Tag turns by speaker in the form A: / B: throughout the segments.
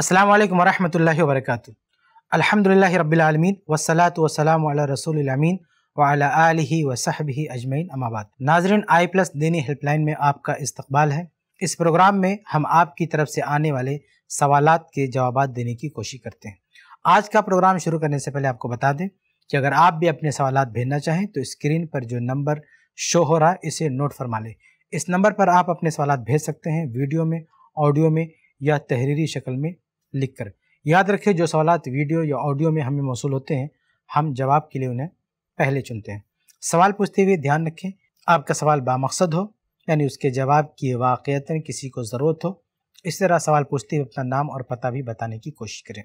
A: अस्सलाम वालेकुम वरहमतुल्लाहि वबरकातु अल्हम्दुलिल्लाहि रब्बिल आलमीन वस्सलातु वस्सलाम अला रसूलिल अमीन व अला आलिहि व सहबिहि अजमैन अमाबाद नाजरीन आई प्लस दीनी हेल्पलाइन में आपका इस्तकबाल है इस प्रोग्राम में हम आपकी तरफ से आने वाले सवाल के जवाब देने की कोशिश करते हैं आज का प्रोग्राम शुरू करने से पहले आपको बता दें कि अगर आप भी अपने सवाल भेजना चाहें तो स्क्रीन पर जो नंबर शो हो रहा है इसे नोट फरमा लें इस नंबर पर आप अपने सवाल भेज सकते हैं वीडियो में ऑडियो में या तहरीरी शक्ल में लिख कर याद रखें जो सवाल वीडियो या ऑडियो में हमें मौसू होते हैं हम जवाब के लिए उन्हें पहले चुनते हैं सवाल पूछते हुए ध्यान रखें आपका सवाल बामकसद हो यानी उसके जवाब की वाक़ता किसी को ज़रूरत हो इस तरह सवाल पूछते हुए अपना नाम और पता भी बताने की कोशिश करें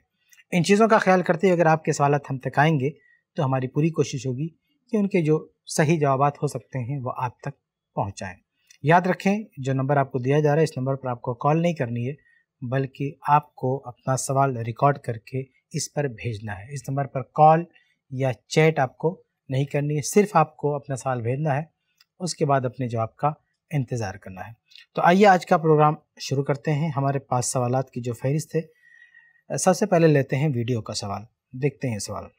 A: इन चीज़ों का ख्याल करते हुए अगर आपके सवाल हम तक आएंगे तो हमारी पूरी कोशिश होगी कि उनके जो सही जवाब हो सकते हैं वो आप तक पहुँचाएँ याद रखें जो नंबर आपको दिया जा रहा है इस नंबर पर आपको कॉल नहीं करनी है बल्कि आपको अपना सवाल रिकॉर्ड करके इस पर भेजना है इस नंबर पर कॉल या चैट आपको नहीं करनी है सिर्फ आपको अपना सवाल भेजना है उसके बाद अपने जवाब का इंतज़ार करना है तो आइए आज का प्रोग्राम शुरू करते हैं हमारे पास सवाल की जो फहरिस्त है सबसे पहले लेते हैं वीडियो का सवाल देखते हैं सवाल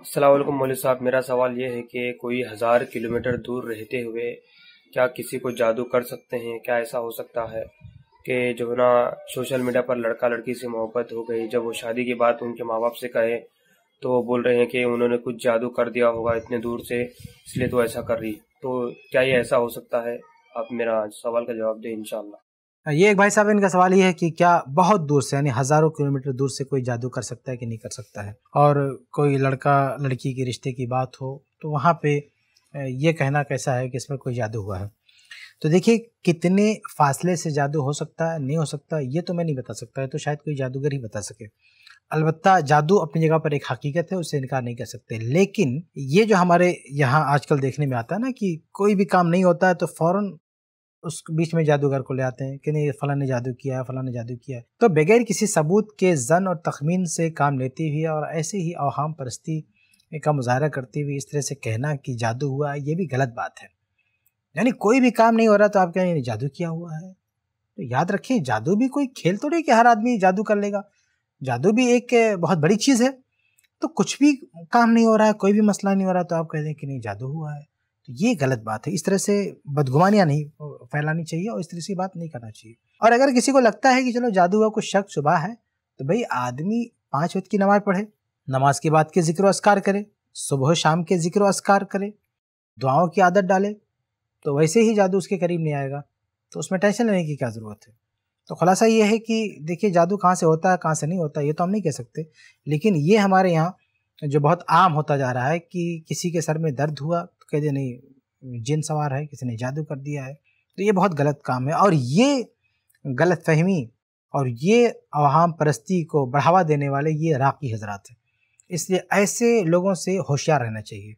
B: असलम मौल साहब मेरा सवाल ये है कि कोई हज़ार किलोमीटर दूर रहते हुए क्या किसी को जादू कर सकते हैं क्या ऐसा हो सकता है कि जो ना सोशल मीडिया पर लड़का लड़की से मोहब्बत हो गई जब वो शादी की बात उनके माँ बाप से कहे तो वो बोल रहे हैं कि उन्होंने कुछ जादू कर दिया होगा इतने दूर से इसलिए तो ऐसा कर रही तो क्या ये ऐसा हो सकता है आप मेरा सवाल का जवाब दें इनशाला
A: हाँ, ये एक भाई साहब इनका सवाल ये है कि क्या बहुत दूर से यानी हज़ारों किलोमीटर दूर से कोई जादू कर सकता है कि नहीं कर सकता है और कोई लड़का लड़की के रिश्ते की बात हो तो वहाँ पे ये कहना कैसा है कि इसमें कोई जादू हुआ है तो देखिए कितने फासले से जादू हो सकता है नहीं हो सकता ये तो मैं नहीं बता सकता है तो शायद कोई जादूगर ही बता सके अलबत्त जादू अपनी जगह पर एक हकीकत है उससे इनकार नहीं कर सकते लेकिन ये जो हमारे यहाँ आजकल देखने में आता है ना कि कोई भी काम नहीं होता है तो फ़ौर उस बीच में जादूगर को ले आते हैं कि नहीं फला ने जादू किया है फला ने जादू किया है तो बगैर किसी सबूत के जन और तखमीन से काम लेती हुई और ऐसे ही अवहम परस्ती का मुजाहरा करती हुई इस तरह से कहना कि जादू हुआ ये भी गलत बात है यानी कोई भी काम नहीं हो रहा तो आप कहें जादू किया हुआ है तो याद रखिए जादू भी कोई खेल तो नहीं कि हर आदमी जादू कर लेगा जादू भी एक बहुत बड़ी चीज़ है तो कुछ भी काम नहीं हो रहा है कोई भी मसला नहीं हो रहा तो आप कह दें कि नहीं जादू हुआ है तो ये गलत बात है इस तरह से बदगुमानियाँ नहीं फैलानी चाहिए और इस तरह से बात नहीं करना चाहिए और अगर किसी को लगता है कि चलो जादू हुआ कुछ शक शुबा है तो भाई आदमी पाँच वक्त की नमाज़ पढ़े नमाज के बाद के जिक्र असकार करे सुबह शाम के जिक्र असकार करे दुआओं की आदत डाले तो वैसे ही जादू उसके करीब नहीं आएगा तो उसमें टेंशन लेने की क्या ज़रूरत है तो खुलासा ये है कि देखिए जादू कहाँ से होता है कहाँ से नहीं होता ये तो हम नहीं कह सकते लेकिन ये हमारे यहाँ जो बहुत आम होता जा रहा है कि किसी के सर में दर्द हुआ तो कह दे नहीं जिन सवार है किसी ने जादू कर दिया है तो ये बहुत गलत काम है और ये गलत फहमी और ये अवाम परस्ती को बढ़ावा देने वाले ये राकी हजरात हैं इसलिए ऐसे लोगों से होशियार रहना चाहिए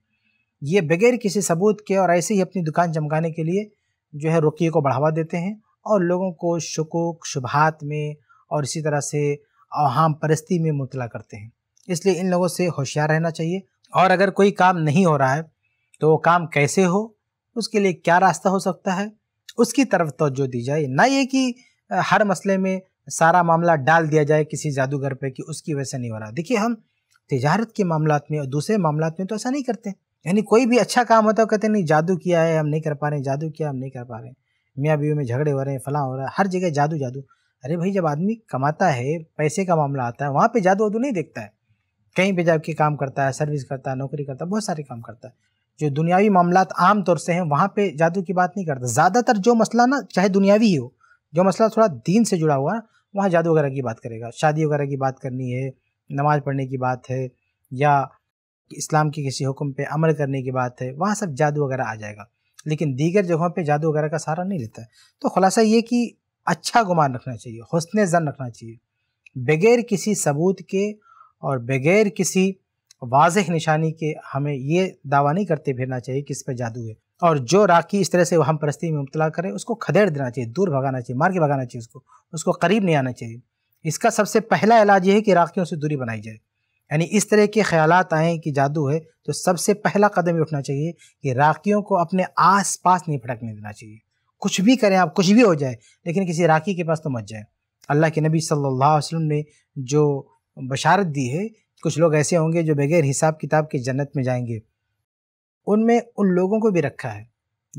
A: ये बगैर किसी सबूत के और ऐसे ही अपनी दुकान चमकाने के लिए जो है रुकिए को बढ़ावा देते हैं और लोगों को शकूक शुभात में और इसी तरह से अवाम परस्ती में मुबला करते हैं इसलिए इन लोगों से होशियार रहना चाहिए और अगर कोई काम नहीं हो रहा है तो वो काम कैसे हो उसके लिए क्या रास्ता हो सकता है उसकी तरफ तोज्जो दी जाए ना ये कि हर मसले में सारा मामला डाल दिया जाए किसी जादूगर पे कि उसकी वजह से नहीं हो रहा देखिए हम तजारत के मामला में और दूसरे मामला में तो ऐसा नहीं करते यानी कोई भी अच्छा काम होता है कहते नहीं जादू किया है हम नहीं कर पा रहे जादू किया हम नहीं कर पा रहे मियाँ बीवी में झगड़े हो रहे हैं फलां हो रहा है हर जगह जादू जादू अरे भाई जब आदमी कमाता है पैसे का मामला आता है वहाँ पर जादू वादू नहीं देखता है कहीं पर जाके काम करता है सर्विस करता है नौकरी करता है बहुत सारे काम करता है जो दुनियावी मामला आम तौर से हैं वहाँ पे जादू की बात नहीं करता ज़्यादातर जो मसला ना चाहे दुनियावी ही हो जो मसला थोड़ा दीन से जुड़ा हुआ वहाँ जादू वगैरह की बात करेगा शादी वगैरह की बात करनी है नमाज़ पढ़ने की बात है या इस्लाम के किसी हुक्म पे अमल करने की बात है वहाँ सब जादू वगैरह आ जाएगा लेकिन दीगर जगहों पे जादू वगैरह का सहारा नहीं लेता तो खुलासा ये कि अच्छा गुमान रखना चाहिए हसन जन रखना चाहिए बगैर किसी सबूत के और बगैर किसी वाज निशानी के हमें ये दावा नहीं करते फिरना चाहिए कि इस पर जादू है और जो राखी इस तरह से हम परस्ती में मुबतला करें उसको खदेड़ देना चाहिए दूर भगाना चाहिए मार के भगाना चाहिए उसको उसको करीब नहीं आना चाहिए इसका सबसे पहला इलाज ये है कि राखियों से दूरी बनाई जाए यानी इस तरह के ख्याल आएँ कि जादू है तो सबसे पहला कदम ये उठना चाहिए कि राखियों को अपने आस पास नहीं भटकने देना चाहिए कुछ भी करें आप कुछ भी हो जाए लेकिन किसी राखी के पास तो मत जाए अल्लाह के नबी सल्लल्लाहु अलैहि वसल्लम ने जो बशारत दी है कुछ लोग ऐसे होंगे जो बगैर हिसाब किताब के जन्नत में जाएंगे उनमें उन लोगों को भी रखा है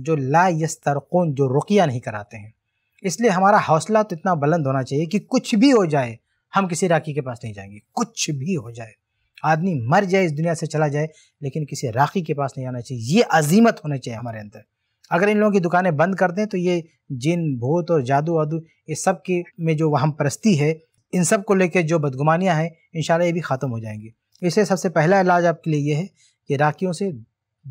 A: जो ला यस्तरकून जो रुकिया नहीं कराते हैं इसलिए हमारा हौसला तो इतना बुलंद होना चाहिए कि कुछ भी हो जाए हम किसी राखी के पास नहीं जाएंगे कुछ भी हो जाए आदमी मर जाए इस दुनिया से चला जाए लेकिन किसी राखी के पास नहीं आना चाहिए ये अजीमत होनी चाहिए हमारे अंदर अगर इन लोगों की दुकानें बंद कर दें तो ये जिन भूत और जादू वादू इस सब के में जो वहम परस्ती है इन सब को लेकर जो बदगुमानियाँ हैं इन ये भी ख़त्म हो जाएंगी इसलिए सबसे पहला इलाज आपके लिए ये है कि राखियों से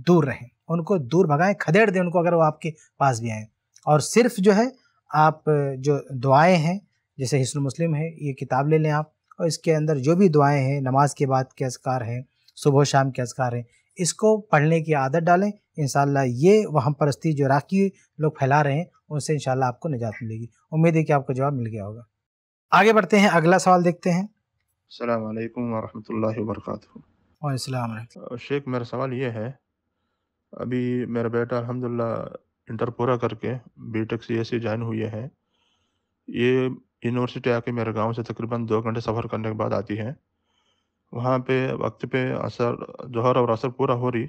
A: दूर रहें उनको दूर भगाएं खदेड़ दें उनको अगर वो आपके पास भी आएँ और सिर्फ जो है आप जो दुआएं हैं जैसे हिस्सुल मुस्लिम है ये किताब ले लें आप और इसके अंदर जो भी दुआएं हैं नमाज के बाद के असकार हैं सुबह शाम के असकार हैं इसको पढ़ने की आदत डालें इन ये वहाँ परस्ती जो राखी लोग फैला रहे हैं उनसे इन आपको निजात मिलेगी उम्मीद है कि आपको जवाब मिल गया होगा आगे बढ़ते हैं अगला सवाल देखते हैं
C: शेख मेरा सवाल ये है अभी मेरा बेटा अलहमदिल्ला इंटर पूरा करके एस सी ज्वाइन हुए हैं ये तो यूनिवर्सिटी आके मेरे गांव से तकरीबन दो घंटे सफ़र करने के बाद आती है वहाँ पे वक्त पे असर जोहर और असर पूरा हो रही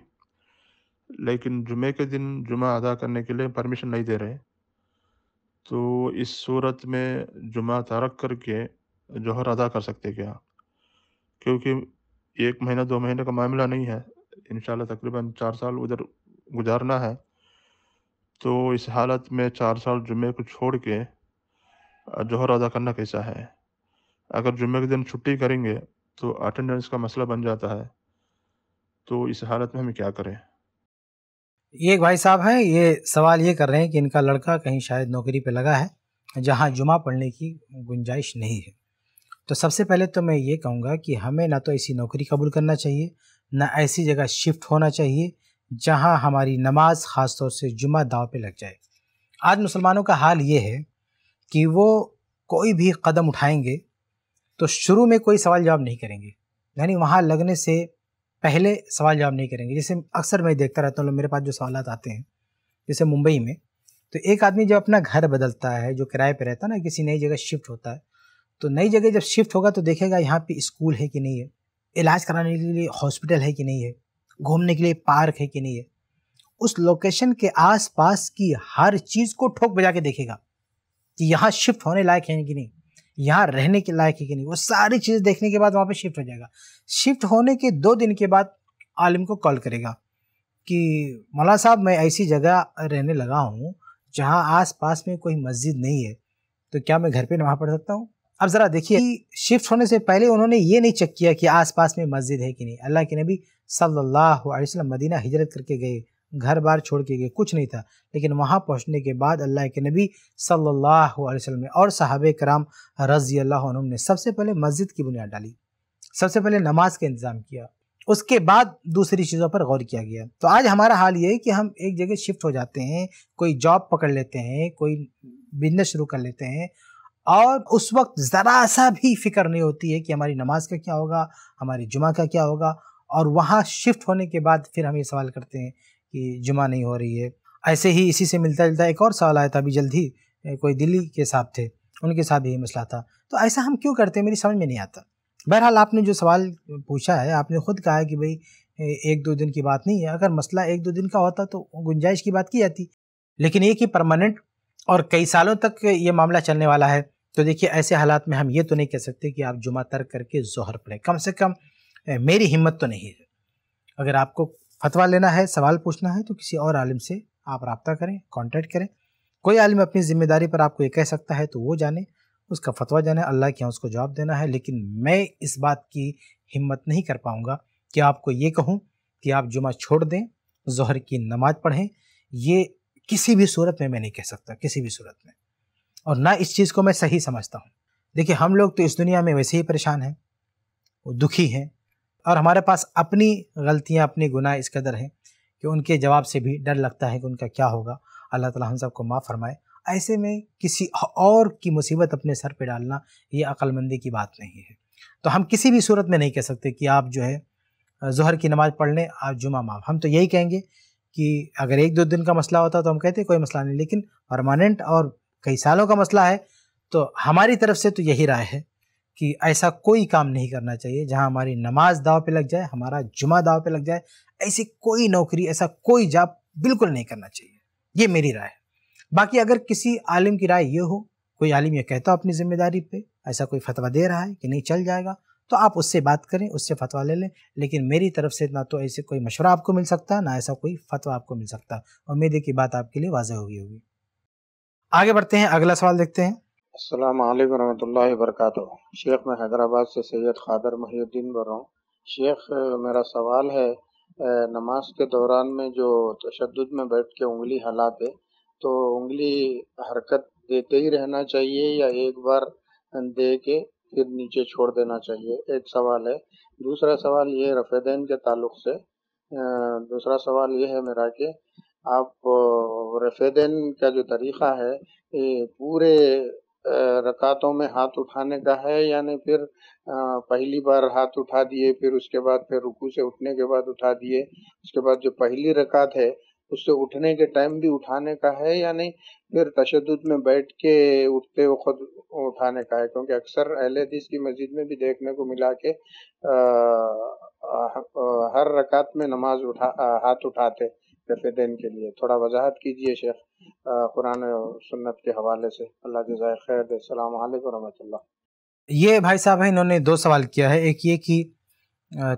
C: लेकिन जुमे के दिन जुमा अदा करने के लिए परमिशन नहीं दे रहे तो इस सूरत में जुमा तारक करके जोहर अदा कर सकते क्या क्योंकि एक महीना दो महीने का मामला नहीं है इन तकरीबन चार साल उधर गुजारना है तो इस हालत में चार साल जुमे को छोड़ के जोहर अदा करना कैसा है अगर जुम्मे के दिन छुट्टी करेंगे तो अटेंडेंस का मसला बन जाता है तो इस हालत
A: में हम क्या करें ये एक भाई साहब हैं ये सवाल ये कर रहे हैं कि इनका लड़का कहीं शायद नौकरी पे लगा है जहाँ जुमा पढ़ने की गुंजाइश नहीं है तो सबसे पहले तो मैं ये कहूँगा कि हमें ना तो ऐसी नौकरी कबूल करना चाहिए ना ऐसी जगह शिफ्ट होना चाहिए जहाँ हमारी नमाज ख़ास तौर से जुमा दाव पे लग जाए आज मुसलमानों का हाल ये है कि वो कोई भी कदम उठाएंगे तो शुरू में कोई सवाल जवाब नहीं करेंगे यानी वहाँ लगने से पहले सवाल जवाब नहीं करेंगे जैसे अक्सर मैं देखता रहता हूँ मेरे पास जो सवाल आते हैं जैसे मुंबई में तो एक आदमी जब अपना घर बदलता है जो किराए पर रहता है ना किसी नई जगह शिफ्ट होता है तो नई जगह जब शिफ्ट होगा तो देखेगा यहाँ पे स्कूल है कि नहीं है इलाज कराने के लिए हॉस्पिटल है कि नहीं है घूमने के लिए पार्क है कि नहीं है उस लोकेशन के आसपास की हर चीज़ को ठोक बजा के देखेगा कि यहाँ शिफ्ट होने लायक है कि नहीं यहाँ रहने के लायक है कि नहीं वो सारी चीज़ देखने के बाद वहाँ पर शिफ्ट हो जाएगा शिफ्ट होने के दो दिन के बाद आलिम को कॉल करेगा कि मौला साहब मैं ऐसी जगह रहने लगा हूँ जहाँ आस पास में कोई मस्जिद नहीं है तो क्या मैं घर पे नमाज पढ़ सकता हूँ अब ज़रा देखिए शिफ्ट होने से पहले उन्होंने ये नहीं चेक किया कि आस पास में मस्जिद है कि नहीं अल्लाह के नबी सल्लल्लाहु अलैहि वसल्लम मदीना हिजरत करके गए घर बार छोड़ के गए कुछ नहीं था लेकिन वहाँ पहुँचने के बाद अल्लाह के नबी सल्लल्लाहु अलैहि वसल्लम और साहब कराम रज़ी अल्लाह ने सबसे पहले मस्जिद की बुनियाद डाली सबसे पहले नमाज का इंतज़ाम किया उसके बाद दूसरी चीज़ों पर गौर किया गया तो आज हमारा हाल ये है कि हम एक जगह शिफ्ट हो जाते हैं कोई जॉब पकड़ लेते हैं कोई बिजनेस शुरू कर लेते हैं और उस वक्त ज़रा सा भी फिक्र नहीं होती है कि हमारी नमाज का क्या होगा हमारी जुमा का क्या होगा और वहाँ शिफ्ट होने के बाद फिर हम ये सवाल करते हैं कि जुमा नहीं हो रही है ऐसे ही इसी से मिलता जुलता एक और सवाल आया था अभी जल्द ही कोई दिल्ली के साहब थे उनके साथ ये मसला था तो ऐसा हम क्यों करते हैं मेरी समझ में नहीं आता बहरहाल आपने जो सवाल पूछा है आपने खुद कहा है कि भाई एक दो दिन की बात नहीं है अगर मसला एक दो दिन का होता तो गुंजाइश की बात की जाती लेकिन ये कि परमानेंट और कई सालों तक ये मामला चलने वाला है तो देखिए ऐसे हालात में हम ये तो नहीं कह सकते कि आप जुमा तर्क करके जहर पढ़ें कम से कम मेरी हिम्मत तो नहीं है अगर आपको फतवा लेना है सवाल पूछना है तो किसी और आलिम से आप रबता करें कॉन्टेक्ट करें कोई आलिम अपनी ज़िम्मेदारी पर आपको ये कह सकता है तो वो जाने उसका फतवा जाने अल्लाह के यहाँ उसको जवाब देना है लेकिन मैं इस बात की हिम्मत नहीं कर पाऊँगा कि आपको ये कहूँ कि आप जुमा छोड़ दें जहर की नमाज पढ़ें ये किसी भी सूरत में मैं नहीं कह सकता किसी भी सूरत में और ना इस चीज़ को मैं सही समझता हूँ देखिए हम लोग तो इस दुनिया में वैसे ही परेशान हैं वो दुखी हैं और हमारे पास अपनी गलतियाँ अपने गुनाह इस कदर हैं कि उनके जवाब से भी डर लगता है कि उनका क्या होगा अल्लाह ताला हम सब को माफ़ फरमाए ऐसे में किसी और की मुसीबत अपने सर पे डालना ये अक्लमंदी की बात नहीं है तो हम किसी भी सूरत में नहीं कह सकते कि आप जो है जहर की नमाज़ पढ़ लें आप जुमा माफ हम तो यही कहेंगे कि अगर एक दो दिन का मसला होता तो हम कहते कोई मसला नहीं लेकिन परमानेंट और कई सालों का मसला है तो हमारी तरफ से तो यही राय है कि ऐसा कोई काम नहीं करना चाहिए जहां हमारी नमाज दाव पे लग जाए हमारा जुमा दाव पे लग जाए ऐसी कोई नौकरी ऐसा कोई जाप बिल्कुल नहीं करना चाहिए ये मेरी राय है बाकी अगर किसी आलिम की राय ये हो कोई आलिम यह कहता हो अपनी जिम्मेदारी पे ऐसा कोई फतवा दे रहा है कि नहीं चल जाएगा तो आप उससे बात करें उससे फतवा ले लें लेकिन मेरी तरफ से ना तो ऐसे कोई मशवरा आपको मिल सकता है ना ऐसा कोई फतवा आपको मिल सकता उम्मीद है कि बात आपके लिए वाजह हुई होगी आगे बढ़ते हैं अगला सवाल देखते हैं
C: अल्लाम वरहमल्ला वरक शेख मैं हैदराबाद से सैयद खादर महीद्दीन बोल रहा हूँ शेख मेरा सवाल है नमाज के दौरान में जो तशद में बैठ के उंगली हलाते तो उंगली हरकत देते ही रहना चाहिए या एक बार दे के फिर नीचे छोड़ देना चाहिए एक सवाल है दूसरा सवाल ये रफ़ेदैन के ताल्लुक से दूसरा सवाल ये है मेरा कि आप रफ़ेदैन का जो तरीक़ा है पूरे रकातों में हाथ उठाने का है यानी फिर पहली बार हाथ उठा दिए फिर उसके बाद फिर रुकू से उठने के बाद उठा दिए उसके बाद जो पहली रकात है उससे उठने के टाइम भी उठाने का है यानी फिर तशद में बैठ के उठते खुद उठाने का है क्योंकि अक्सर हदीस की मस्जिद में भी देखने को मिला के आ, आ, हर रकात में नमाज उठा हाथ उठाते रफेदैन के लिए थोड़ा वजाहत कीजिए शेख कुरान सुन्नत के हवाले से अल्लाह जजाय खैर सलामकुम
A: ये भाई साहब हैं इन्होंने दो सवाल किया है एक ये कि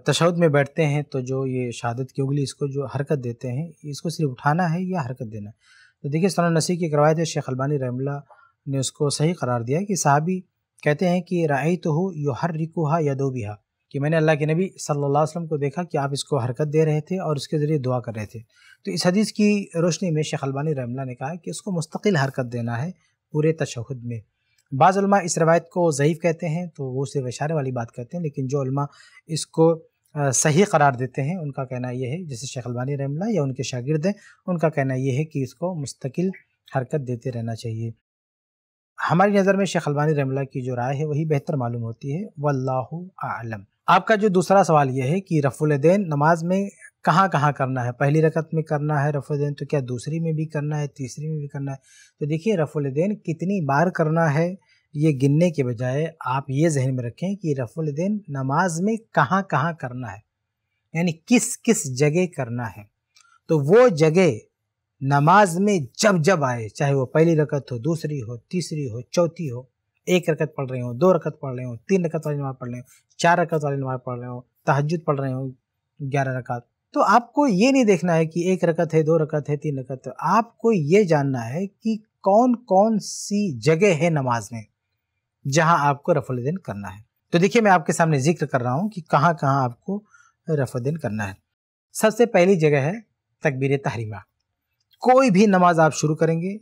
A: तशद में बैठते हैं तो जो ये शहादत की उंगली इसको जो हरकत देते हैं इसको सिर्फ उठाना है या हरकत देना है तो देखिए सन नसी की एक रवायत शेख अलबानी रहमला ने उसको सही करार दिया कि साहबी कहते हैं कि राय तो हो यो हर रिकुहा बिहा कि मैंने अल्लाह के नबी सल्लल्लाहु अलैहि वसल्लम को देखा कि आप इसको हरकत दे रहे थे और उसके ज़रिए दुआ कर रहे थे तो इस हदीस की रोशनी में शेख अलबानी रमला ने कहा कि इसको मुस्तकिल हरकत देना है पूरे तशहद में बाज़ा इस रवायत को ज़यीफ़ कहते हैं तो वो सिर्फ इशारे वाली बात करते हैं लेकिन जो इसको सही करार देते हैं उनका कहना यह है जैसे शेख अलबानी रमला या उनके शागिर्द हैं उनका कहना यह है कि इसको मुस्तकिल हरकत देते रहना चाहिए हमारी नज़र में शेख अलबानी रमला की जो राय है वही बेहतर मालूम होती है वल्लाह आलम आपका जो दूसरा सवाल यह है कि रफ़ुलदैन नमाज में कहाँ कहाँ करना है पहली रकत में करना है रफ़ुलदैन तो क्या दूसरी में भी करना है तीसरी में भी करना है तो देखिए रफ़ुलदैन कितनी बार करना है ये गिनने के बजाय आप ये जहन में रखें कि रफ़ुलदैन नमाज में कहाँ कहाँ करना है यानी किस किस जगह करना है तो वो जगह नमाज में जब जब आए चाहे वो पहली रकत हो दूसरी हो तीसरी हो चौथी हो एक रकत पढ़ रहे हो दो रकत पढ़ रहे हो तीन रकत वाली नमाज पढ़ रहे हो चार रकत वाली नमाज पढ़ रहे हो तहजद पढ़ रहे हो ग्यारह रकत तो आपको ये नहीं देखना है कि एक रकत है दो रकत है तीन रकत है आपको ये जानना है कि कौन कौन सी जगह है नमाज में जहां आपको रफुलदैन करना है तो देखिए मैं आपके सामने जिक्र कर रहा हूँ कि कहाँ कहाँ आपको रफुलदैन करना है सबसे पहली जगह है तकबीर तहरीमा कोई भी नमाज आप शुरू करेंगे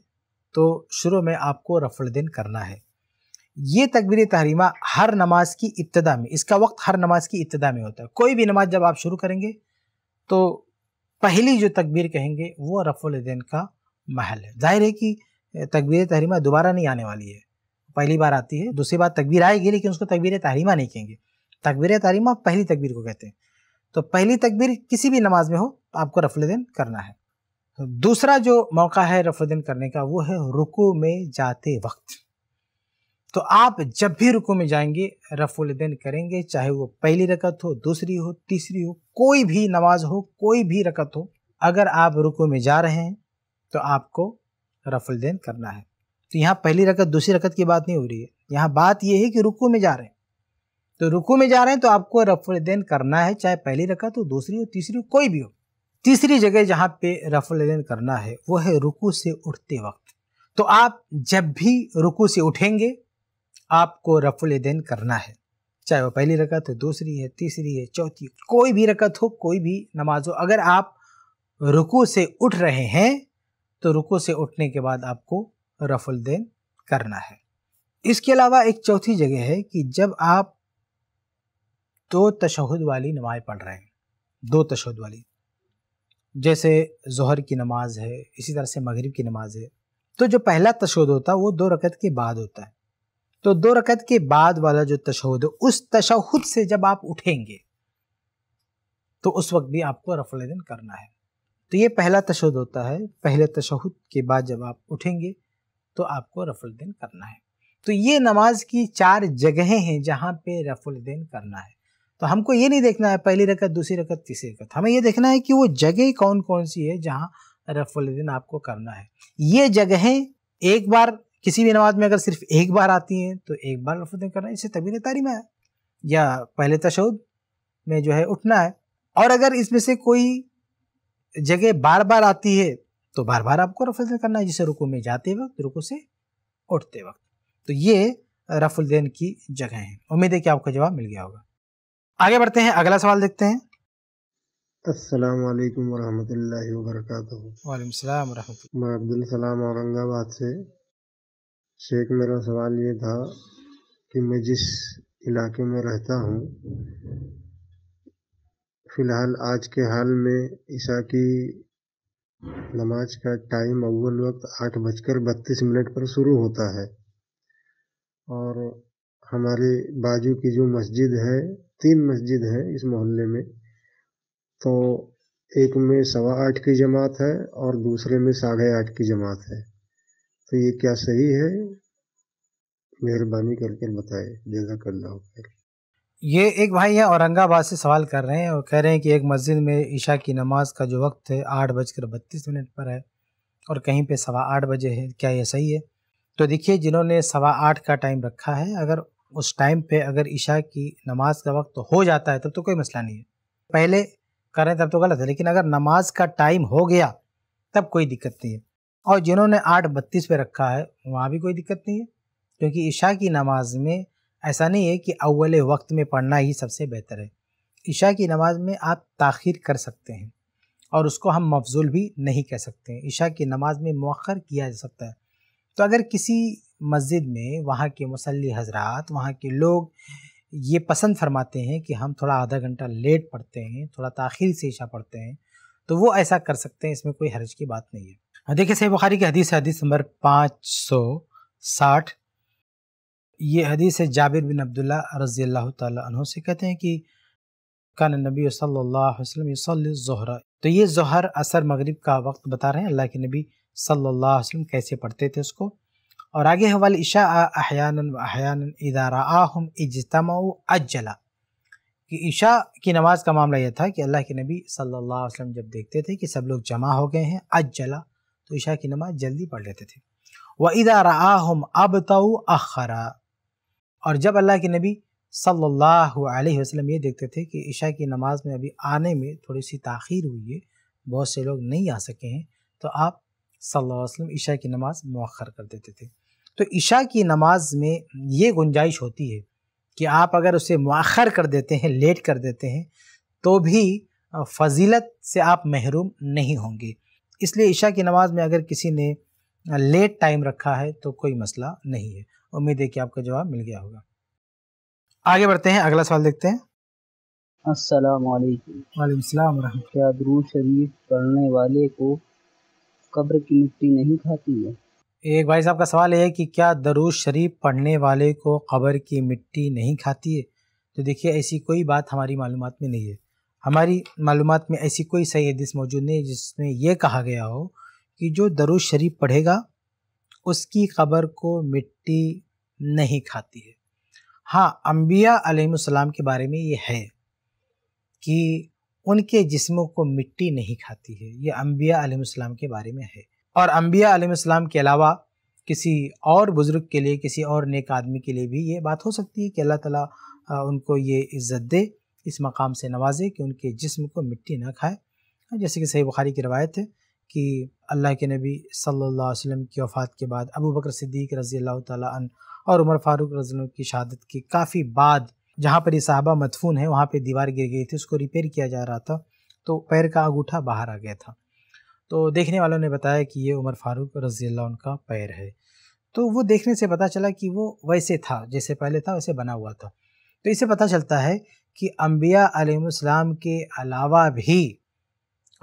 A: तो शुरू में आपको रफुलदैन करना है ये तकबीर तहरीमा हर नमाज की इब्तदा में इसका वक्त हर नमाज की इब्तदा में होता है कोई भी नमाज जब आप शुरू करेंगे तो पहली जो तकबीर कहेंगे वो दिन का महल है जाहिर है कि तकबीर तहरीमा दोबारा नहीं आने वाली है पहली बार आती है दूसरी बार तकबीर आएगी लेकिन उसको तकबीर तहरीमा नहीं कहेंगे तकबीर तहरीमा पहली तकबीर को कहते हैं तो पहली तकबीर किसी भी नमाज में हो तो आपको रफ़ुलदैन करना है दूसरा जो मौका है रफ़ुलदैन करने का वो है रुकू में जाते वक्त तो आप जब भी रुकू में जाएंगे रफुलदैन करेंगे चाहे वो पहली रकत हो दूसरी हो तीसरी हो कोई भी नमाज हो कोई भी रकत हो अगर आप रुकू में जा रहे हैं तो आपको रफुलदैन करना है तो यहाँ पहली रकत दूसरी रकत की बात नहीं हो रही है यहाँ बात यह है कि रुकू में जा रहे हैं तो रुकू में जा रहे हैं तो आपको रफुलदैन करना है चाहे पहली रकत हो दूसरी हो तीसरी हो कोई भी हो तीसरी जगह जहाँ पे रफुलदैन करना है वो है रुकू से उठते वक्त तो आप जब भी रुकू से उठेंगे आपको रफुल दिन करना है चाहे वो पहली रकत हो दूसरी है तीसरी है चौथी कोई भी रकत हो कोई भी नमाज हो अगर आप रुकू से उठ रहे हैं तो रुकू से उठने के बाद आपको रफुल दिन करना है इसके अलावा एक चौथी जगह है कि जब आप दो तशहद वाली नमाज पढ़ रहे हैं दो तशहद वाली जैसे जहर की नमाज है इसी तरह से मगरिब की नमाज है तो जो पहला तशहद होता है वो दो रकत के बाद होता है तो दो रकत के बाद वाला जो तशहद उस तशहद से जब आप उठेंगे तो उस वक्त भी आपको रफलदन करना है तो ये पहला तशहद होता है पहले तशहद के बाद जब आप उठेंगे तो आपको रफलदन करना है तो ये नमाज की चार जगहें हैं जहाँ पे दिन करना है तो हमको ये नहीं देखना है पहली रकत दूसरी रकत तीसरी रकत हमें ये देखना है कि वो जगह कौन कौन सी है जहाँ दिन आपको करना है ये जगहें एक बार किसी भी नमाज में अगर सिर्फ एक बार आती हैं तो एक बार लफतें करना इससे तबीर तारीम है या पहले तशद में जो है उठना है और अगर इसमें से कोई जगह बार बार आती है तो बार बार आपको रफल करना है जिसे रुको में जाते वक्त रुको से उठते वक्त तो ये रफुलदैन की जगह है उम्मीद है कि आपको जवाब मिल गया होगा आगे बढ़ते हैं अगला सवाल देखते हैं अस्सलाम वालेकुम
C: वरहमतुल्लाहि वबरकातुहू मैं अब्दुल औरंगाबाद से शेख मेरा सवाल ये था कि मैं जिस इलाके में रहता हूँ फ़िलहाल आज के हाल में ईशा की नमाज का टाइम अव्वल वक्त आठ बजकर बत्तीस मिनट पर शुरू होता है और हमारे बाजू की जो मस्जिद है तीन मस्जिद है इस मोहल्ले में तो एक में सवा आठ की जमात है और दूसरे में साढ़े आठ की जमात है तो ये क्या सही है मेहरबानी करके बताए जगह करना
A: ये एक भाई है औरंगाबाद से सवाल कर रहे हैं और कह रहे हैं कि एक मस्जिद में ईशा की नमाज का जो वक्त है आठ बजकर बत्तीस मिनट पर है और कहीं पे सवा आठ बजे है क्या यह सही है तो देखिए जिन्होंने सवा आठ का टाइम रखा है अगर उस टाइम पे अगर ईशा की नमाज का वक्त हो जाता है तब तो कोई मसला नहीं है पहले करें तब तो गलत है लेकिन अगर नमाज का टाइम हो गया तब कोई दिक्कत नहीं है और जिन्होंने आठ बत्तीस पे रखा है वहाँ भी कोई दिक्कत नहीं है क्योंकि ईशा की नमाज में ऐसा नहीं है कि अव्वल वक्त में पढ़ना ही सबसे बेहतर है ईशा की नमाज में आप ताखिर कर सकते हैं और उसको हम मफजूल भी नहीं कह सकते हैं ईशा की नमाज में मौखर किया जा सकता है तो अगर किसी मस्जिद में वहाँ के मुसल्ली हजरात वहाँ के लोग ये पसंद फरमाते हैं कि हम थोड़ा आधा घंटा लेट पढ़ते हैं थोड़ा ताखिर से ईशा पढ़ते हैं तो वो ऐसा कर सकते हैं इसमें कोई हर्ज की बात नहीं है देखिए सही बुखारी की हदीस है हदीस नंबर पाँच सौ साठ ये हदीस है जाबिर बिन अब्दुल्ला रजी अल्लाह तहों से कहते हैं कि कान नबी वसल्लम ज़हरा तो ये जहर असर मगरिब का वक्त बता रहे हैं अल्लाह के नबी सल्लल्लाहु अलैहि वसल्लम कैसे पढ़ते थे उसको और आगे है वाल इशा अहयान अहयान इदारा आहम इजतम अज्जला कि ईशा की नमाज़ का मामला यह था कि अल्लाह के नबी सल्लल्लाहु अलैहि वसल्लम जब देखते थे कि सब लोग जमा हो गए हैं अज्जला तो ईशा की नमाज जल्दी पढ़ लेते थे व इदा आम अब तऊ अखरा और जब अल्लाह के नबी सल्लल्लाहु अलैहि वसल्लम ये देखते थे कि ईशा की नमाज़ में अभी आने में थोड़ी सी ताखीर हुई है बहुत से लोग नहीं आ सके हैं तो आप सल्लल्लाहु अलैहि वसल्लम ईशा की नमाज़ मौखर कर देते थे तो ईशा की नमाज में ये गुंजाइश होती है कि आप अगर उसे मौखर कर देते हैं लेट कर देते हैं तो भी फजीलत से आप महरूम नहीं होंगे इसलिए ईशा की नमाज़ में अगर किसी ने लेट टाइम रखा है तो कोई मसला नहीं है उम्मीद है कि आपका जवाब मिल गया होगा आगे बढ़ते हैं अगला सवाल देखते हैं अस्सलाम वालेकुम क्या दरूद शरीफ पढ़ने वाले को कब्र की मिट्टी नहीं खाती है एक भाई साहब का सवाल है कि क्या दरूद शरीफ पढ़ने वाले को कब्र की मिट्टी नहीं खाती है तो देखिए ऐसी कोई बात हमारी मालूम में नहीं है हमारी मालूम में ऐसी कोई सही हदीस मौजूद नहीं जिसमें यह कहा गया हो कि जो दरुज शरीफ पढ़ेगा उसकी खबर को मिट्टी नहीं खाती है हाँ अम्बिया आलम के बारे में ये है कि उनके जिस्मों को मिट्टी नहीं खाती है ये अम्बिया आलम के बारे में है और अम्बिया आलम के अलावा किसी और बुज़ुर्ग के लिए किसी और नेक आदमी के लिए भी ये बात हो सकती है कि अल्लाह ताला उनको ये इज़्ज़त दे इस मकाम से नवाजे कि उनके जिस्म को मिट्टी ना खाए जैसे कि सही बुखारी की रवायत है कि अल्लाह के नबी सल्लल्लाहु अलैहि वसल्लम की वफ़ात के बाद अबू बकर सिद्दीक रज़ी अल्लाह तन और उमर फ़ारूक रज़ी की शहादत के काफ़ी बाद जहाँ पर ये साहबा मदफून है वहाँ पर दीवार गिर गई थी उसको रिपेयर किया जा रहा था तो पैर का अंगूठा बाहर आ गया था तो देखने वालों ने बताया कि ये उमर फ़ारूक रज़ी अल्लाह उनका पैर है तो वो देखने से पता चला कि वो वैसे था जैसे पहले था वैसे बना हुआ था तो इससे पता चलता है कि अम्बिया आलम के अलावा भी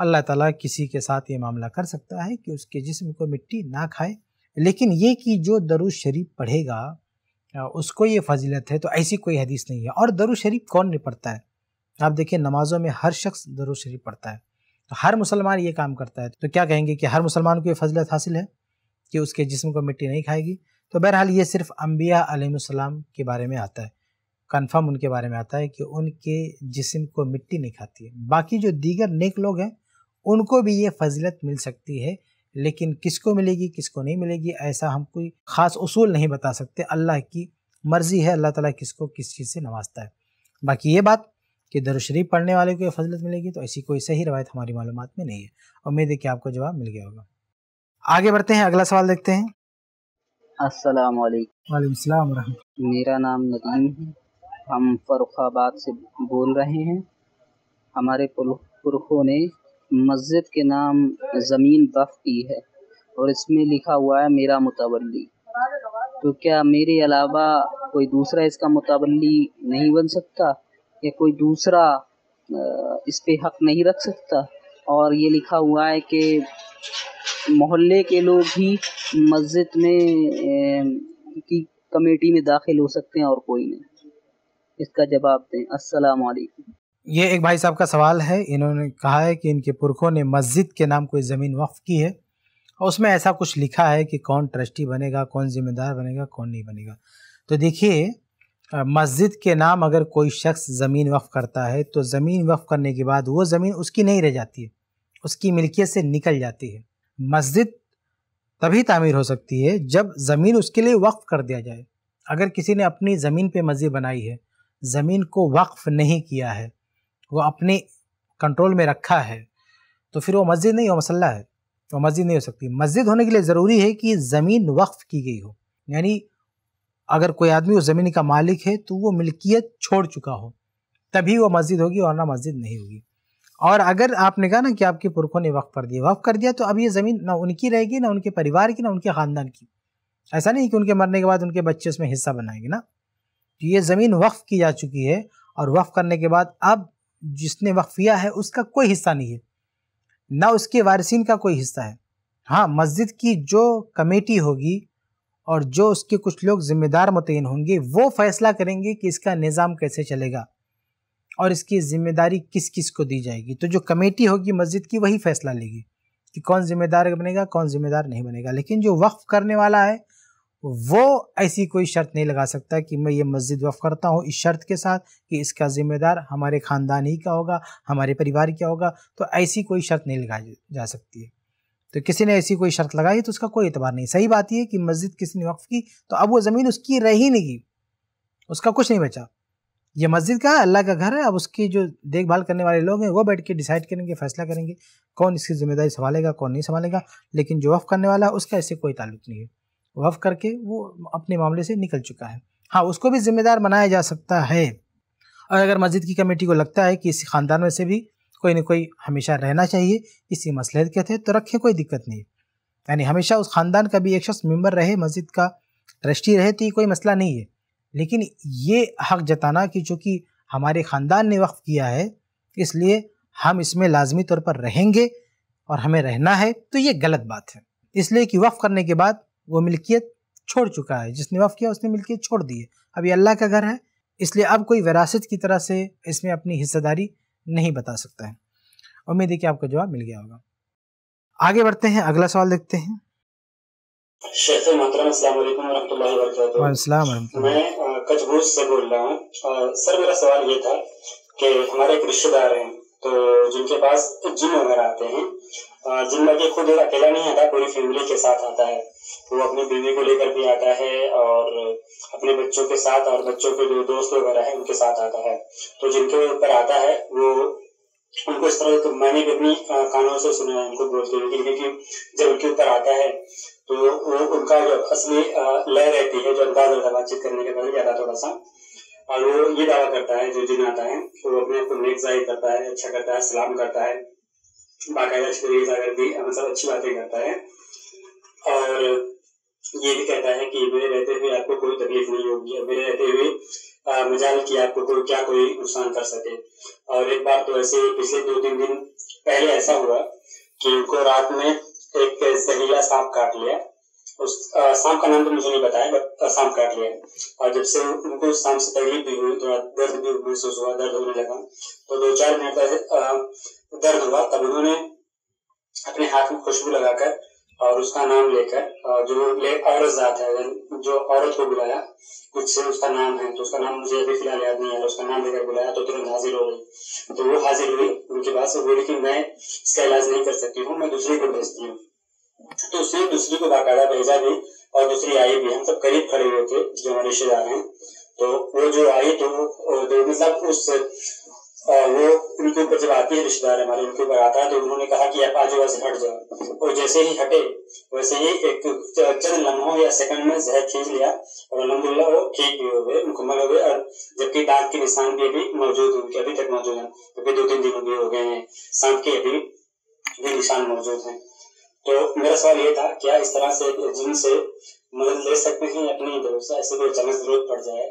A: अल्लाह ताला किसी के साथ ये मामला कर सकता है कि उसके जिस्म को मिट्टी ना खाए लेकिन ये कि जो दरुज शरीफ पढ़ेगा उसको ये फजीलत है तो ऐसी कोई हदीस नहीं है और दरुज शरीफ कौन नहीं पढ़ता है आप देखिए नमाजों में हर शख्स दरुज शरीफ पढ़ता है तो हर मुसलमान ये काम करता है तो क्या कहेंगे कि हर मुसलमान को ये फजलत हासिल है कि उसके जिस्म को मिट्टी नहीं खाएगी तो बहरहाल ये सिर्फ अम्बिया आलम के बारे में आता है कंफर्म उनके बारे में आता है कि उनके जिसम को मिट्टी नहीं खाती है बाकी जो दीगर नेक लोग हैं उनको भी ये फजीलत मिल सकती है लेकिन किसको मिलेगी किसको नहीं मिलेगी ऐसा हम कोई ख़ास उसूल नहीं बता सकते अल्लाह की मर्ज़ी है अल्लाह ताला किसको किस चीज़ से नवाजता है बाकी ये बात कि दरुशरीफ पढ़ने वाले को यह फजलत मिलेगी तो ऐसी कोई सही रवायत हमारी मालूम में नहीं है उम्मीद है कि आपको जवाब मिल गया होगा आगे बढ़ते हैं अगला सवाल देखते हैं असल मेरा नाम नदीम है हम फरुखाबाद से बोल रहे हैं हमारे पुरखों ने मस्जिद के नाम ज़मीन वफ़ की है और इसमें लिखा हुआ है मेरा मुतवली तो क्या मेरे अलावा कोई दूसरा इसका मुतवली नहीं बन सकता या कोई दूसरा इस पर हक नहीं रख सकता और
B: ये लिखा हुआ है कि मोहल्ले के लोग ही मस्जिद में की कमेटी में दाखिल हो सकते हैं और कोई नहीं इसका जवाब दें वालेकुम
A: ये एक भाई साहब का सवाल है इन्होंने कहा है कि इनके पुरखों ने मस्जिद के नाम कोई ज़मीन वक्फ़ की है और उसमें ऐसा कुछ लिखा है कि कौन ट्रस्टी बनेगा कौन जिम्मेदार बनेगा कौन नहीं बनेगा तो देखिए मस्जिद के नाम अगर कोई शख्स ज़मीन वक्फ़ करता है तो ज़मीन वक्फ़ करने के बाद वो ज़मीन उसकी नहीं रह जाती है उसकी मिल्कियत से निकल जाती है मस्जिद तभी तामीर हो सकती है जब ज़मीन उसके लिए वक्फ़ कर दिया जाए अगर किसी ने अपनी ज़मीन पे मस्जिद बनाई है ज़मीन को वक्फ नहीं किया है वो अपने कंट्रोल में रखा है तो फिर वो मस्जिद नहीं हो मसल्ला है वो मस्जिद नहीं हो सकती मस्जिद होने के लिए ज़रूरी है कि ज़मीन वक्फ की गई हो यानी अगर कोई आदमी उस ज़मीन का मालिक है तो वो मिल्कियत छोड़ चुका हो तभी वो मस्जिद होगी वरना मस्जिद नहीं होगी और अगर आपने कहा ना कि आपके पुरखों ने वक्फ कर दिया वक्फ कर दिया तो अब ये ज़मीन ना उनकी रहेगी ना उनके परिवार की ना उनके ख़ानदान की ऐसा नहीं कि उनके मरने के बाद उनके बच्चे उसमें हिस्सा बनाएंगे ना तो ये ज़मीन वक्फ़ की जा चुकी है और वक्फ़ करने के बाद अब जिसने वक्फ़ किया है उसका कोई हिस्सा नहीं है ना उसके वारसिन का कोई हिस्सा है हाँ मस्जिद की जो कमेटी होगी और जो उसके कुछ लोग ज़िम्मेदार मुतन होंगे वो फ़ैसला करेंगे कि इसका निज़ाम कैसे चलेगा और इसकी ज़िम्मेदारी किस किस को दी जाएगी तो जो कमेटी होगी मस्जिद की वही फ़ैसला लेगी कि कौन ज़िम्मेदार बनेगा कौन ज़िम्मेदार नहीं बनेगा लेकिन जो वक्फ़ करने वाला है वो ऐसी कोई शर्त नहीं लगा सकता कि मैं ये मस्जिद वफ़ करता हूँ इस शर्त के साथ कि इसका ज़िम्मेदार हमारे ख़ानदान ही का होगा हमारे परिवार क्या होगा तो ऐसी कोई शर्त नहीं लगाई जा सकती है तो किसी ने ऐसी कोई शर्त लगाई तो उसका कोई एतबार नहीं सही बात यह कि मस्जिद किसी ने वक्फ़ की तो अब वो ज़मीन उसकी रही नहीं उसका कुछ नहीं बचा ये मस्जिद का अल्लाह का घर है अब उसकी जो देखभाल करने वाले लोग हैं वो बैठ के डिसाइड करेंगे फैसला करेंगे कौन इसकी ज़िम्मेदारी संभालेगा कौन नहीं संभालेगा लेकिन जो वफ़ करने वाला है उसका ऐसे कोई ताल्लुक नहीं है वफ़ करके वो अपने मामले से निकल चुका है हाँ उसको भी जिम्मेदार बनाया जा सकता है और अगर मस्जिद की कमेटी को लगता है कि इस ख़ानदान में से भी कोई ना कोई हमेशा रहना चाहिए इसी मसले के तहत तो रखें कोई दिक्कत नहीं यानी हमेशा उस ख़ानदान का भी एक शख्स मेम्बर रहे मस्जिद का ट्रस्टी रहे तो ये कोई मसला नहीं है लेकिन ये हक जताना कि चूँकि हमारे ख़ानदान ने वक्फ किया है इसलिए हम इसमें लाजमी तौर पर रहेंगे और हमें रहना है तो ये गलत बात है इसलिए कि वक्फ़ करने के बाद वो मिल्कियत छोड़ चुका है जिसने वफ़ किया उसने मिल्कियत छोड़ दी है अब ये अल्लाह का घर है इसलिए अब कोई विरासत की तरह से इसमें अपनी हिस्सेदारी नहीं बता सकता है उम्मीद है कि आपका जवाब मिल गया होगा आगे बढ़ते हैं अगला सवाल देखते हैं
B: मैं कचबूज से बोल रहा हूँ सर मेरा सवाल ये था कि हमारे एक रिश्तेदार हैं तो जिनके पास जिम वगैरह आते हैं जिन लगे खुद अकेला नहीं आता पूरी फैमिली के साथ आता है वो अपनी बीवी को लेकर भी आता है और अपने बच्चों के साथ और बच्चों के जो दोस्त वगैरह है उनके साथ आता है तो जिनके ऊपर आता है वो उनको इस तरह तो मैंने भी अपनी कानों से सुना है उनको बोलते हुए क्योंकि जब उनके ऊपर आता है तो वो उनका जो असली लय रहती है जो अंदाज रहता है बातचीत करने के बारे ज्यादा थोड़ा सा और वो ये दावा करता है जो जिन आता है वो अपने आप को नेक जाहिर करता है अच्छा करता है सलाम करता है बाकायदा श्री सागर भी मतलब अच्छी बातें करता है
C: और ये भी कहता है कि मेरे रहते हुए आपको कोई तकलीफ नहीं होगी मेरे रहते हुए मजाल की आपको कोई
B: क्या कोई नुकसान कर सके और एक बार तो ऐसे पिछले दो तीन दिन पहले ऐसा हुआ कि उनको रात में एक सहीला सांप काट लिया शाम का नाम तो मुझे नहीं बताया बट शाम काट रहे और जब से उनको शाम से तकलीफ भी हुई थोड़ा दर्द भी महसूस हुआ दर्द होने लगा तो दो चार मिनट का दर्द हुआ तब उन्होंने अपने हाथ में खुशबू लगाकर और उसका नाम लेकर जो ले औरत जात है जो औरत को बुलाया मुझसे उसका नाम है तो उसका नाम मुझे अभी फिलहाल याद नहीं आ रहा उसका नाम लेकर बुलाया तो तुरंत हाजिर हो गई तो वो हाजिर हुई उनके पास वो बोली कि मैं इसका इलाज नहीं कर सकती हूँ मैं दूसरे को भेजती हूँ तो उसने दूसरी को बाकायदा भेजा भी और दूसरी
C: आई भी हम सब करीब खड़े हुए थे जो हमारे रिश्तेदार हैं तो वो जो आई तो मतलब
B: उस वो उनके ऊपर जब आती है रिश्तेदार हमारे उनके ऊपर आता है तो उन्होंने कहा कि आप आज वैसे हट जाओ और जैसे ही हटे वैसे ही एक चंद लम्हों या सेकंड में जहर खींच लिया और अलहमदुल्ला वो ठीक भी हो गए मुकम्मल हो गए और जबकि दांत के निशान भी अभी मौजूद उनके अभी तक मौजूद हैं अभी दो तीन दिन भी हो गए हैं सांप के अभी भी निशान मौजूद हैं तो मेरा सवाल ये था क्या इस तरह से जिन से मदद ले सकते हैं अपने दोस्त ऐसे कोई अचानक जरूरत पड़ जाए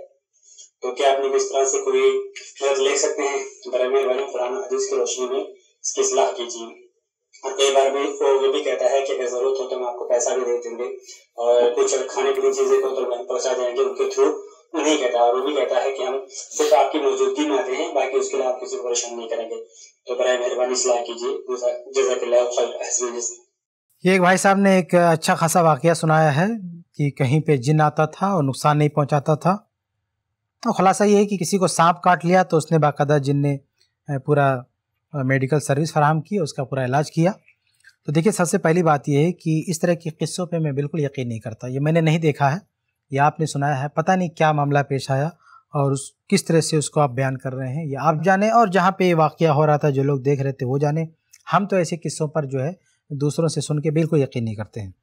B: तो क्या अपने इस तरह से कोई
C: मदद ले सकते हैं बर मेहरबानी कुरान हदीस की रोशनी में इसकी सलाह कीजिए और कई बार भी वो ये भी कहता है कि अगर जरूरत हो तो हम आपको पैसा भी दे देंगे और कुछ अगर खाने
B: पीने चीजें को तो पहुंचा देंगे उनके थ्रू उन्हें कहता है और वो भी कहता है कि हम सिर्फ आपकी मौजूदगी में आते हैं बाकी उसके लिए आप किसी को परेशान नहीं करेंगे तो बर मेहरबानी सलाह कीजिए जजाकल्ला खैर
A: ये एक भाई साहब ने एक अच्छा खासा वाक़ सुनाया है कि कहीं पे जिन आता था और नुकसान नहीं पहुंचाता था और तो खुलासा ये है कि किसी को सांप काट लिया तो उसने बाकायदा जिन ने पूरा मेडिकल सर्विस फराहम की उसका पूरा इलाज किया तो देखिए सबसे पहली बात यह है कि इस तरह के किस्सों पे मैं बिल्कुल यकीन नहीं करता ये मैंने नहीं देखा है या आपने सुनाया है पता नहीं क्या मामला पेश आया और उस किस तरह से उसको आप बयान कर रहे हैं या आप जाने और जहाँ पे वाक़ हो रहा था जो लोग देख रहे थे वो जाने हम तो ऐसे किस्सों पर जो है दूसरों से सुन के बिल्कुल यकीन नहीं करते हैं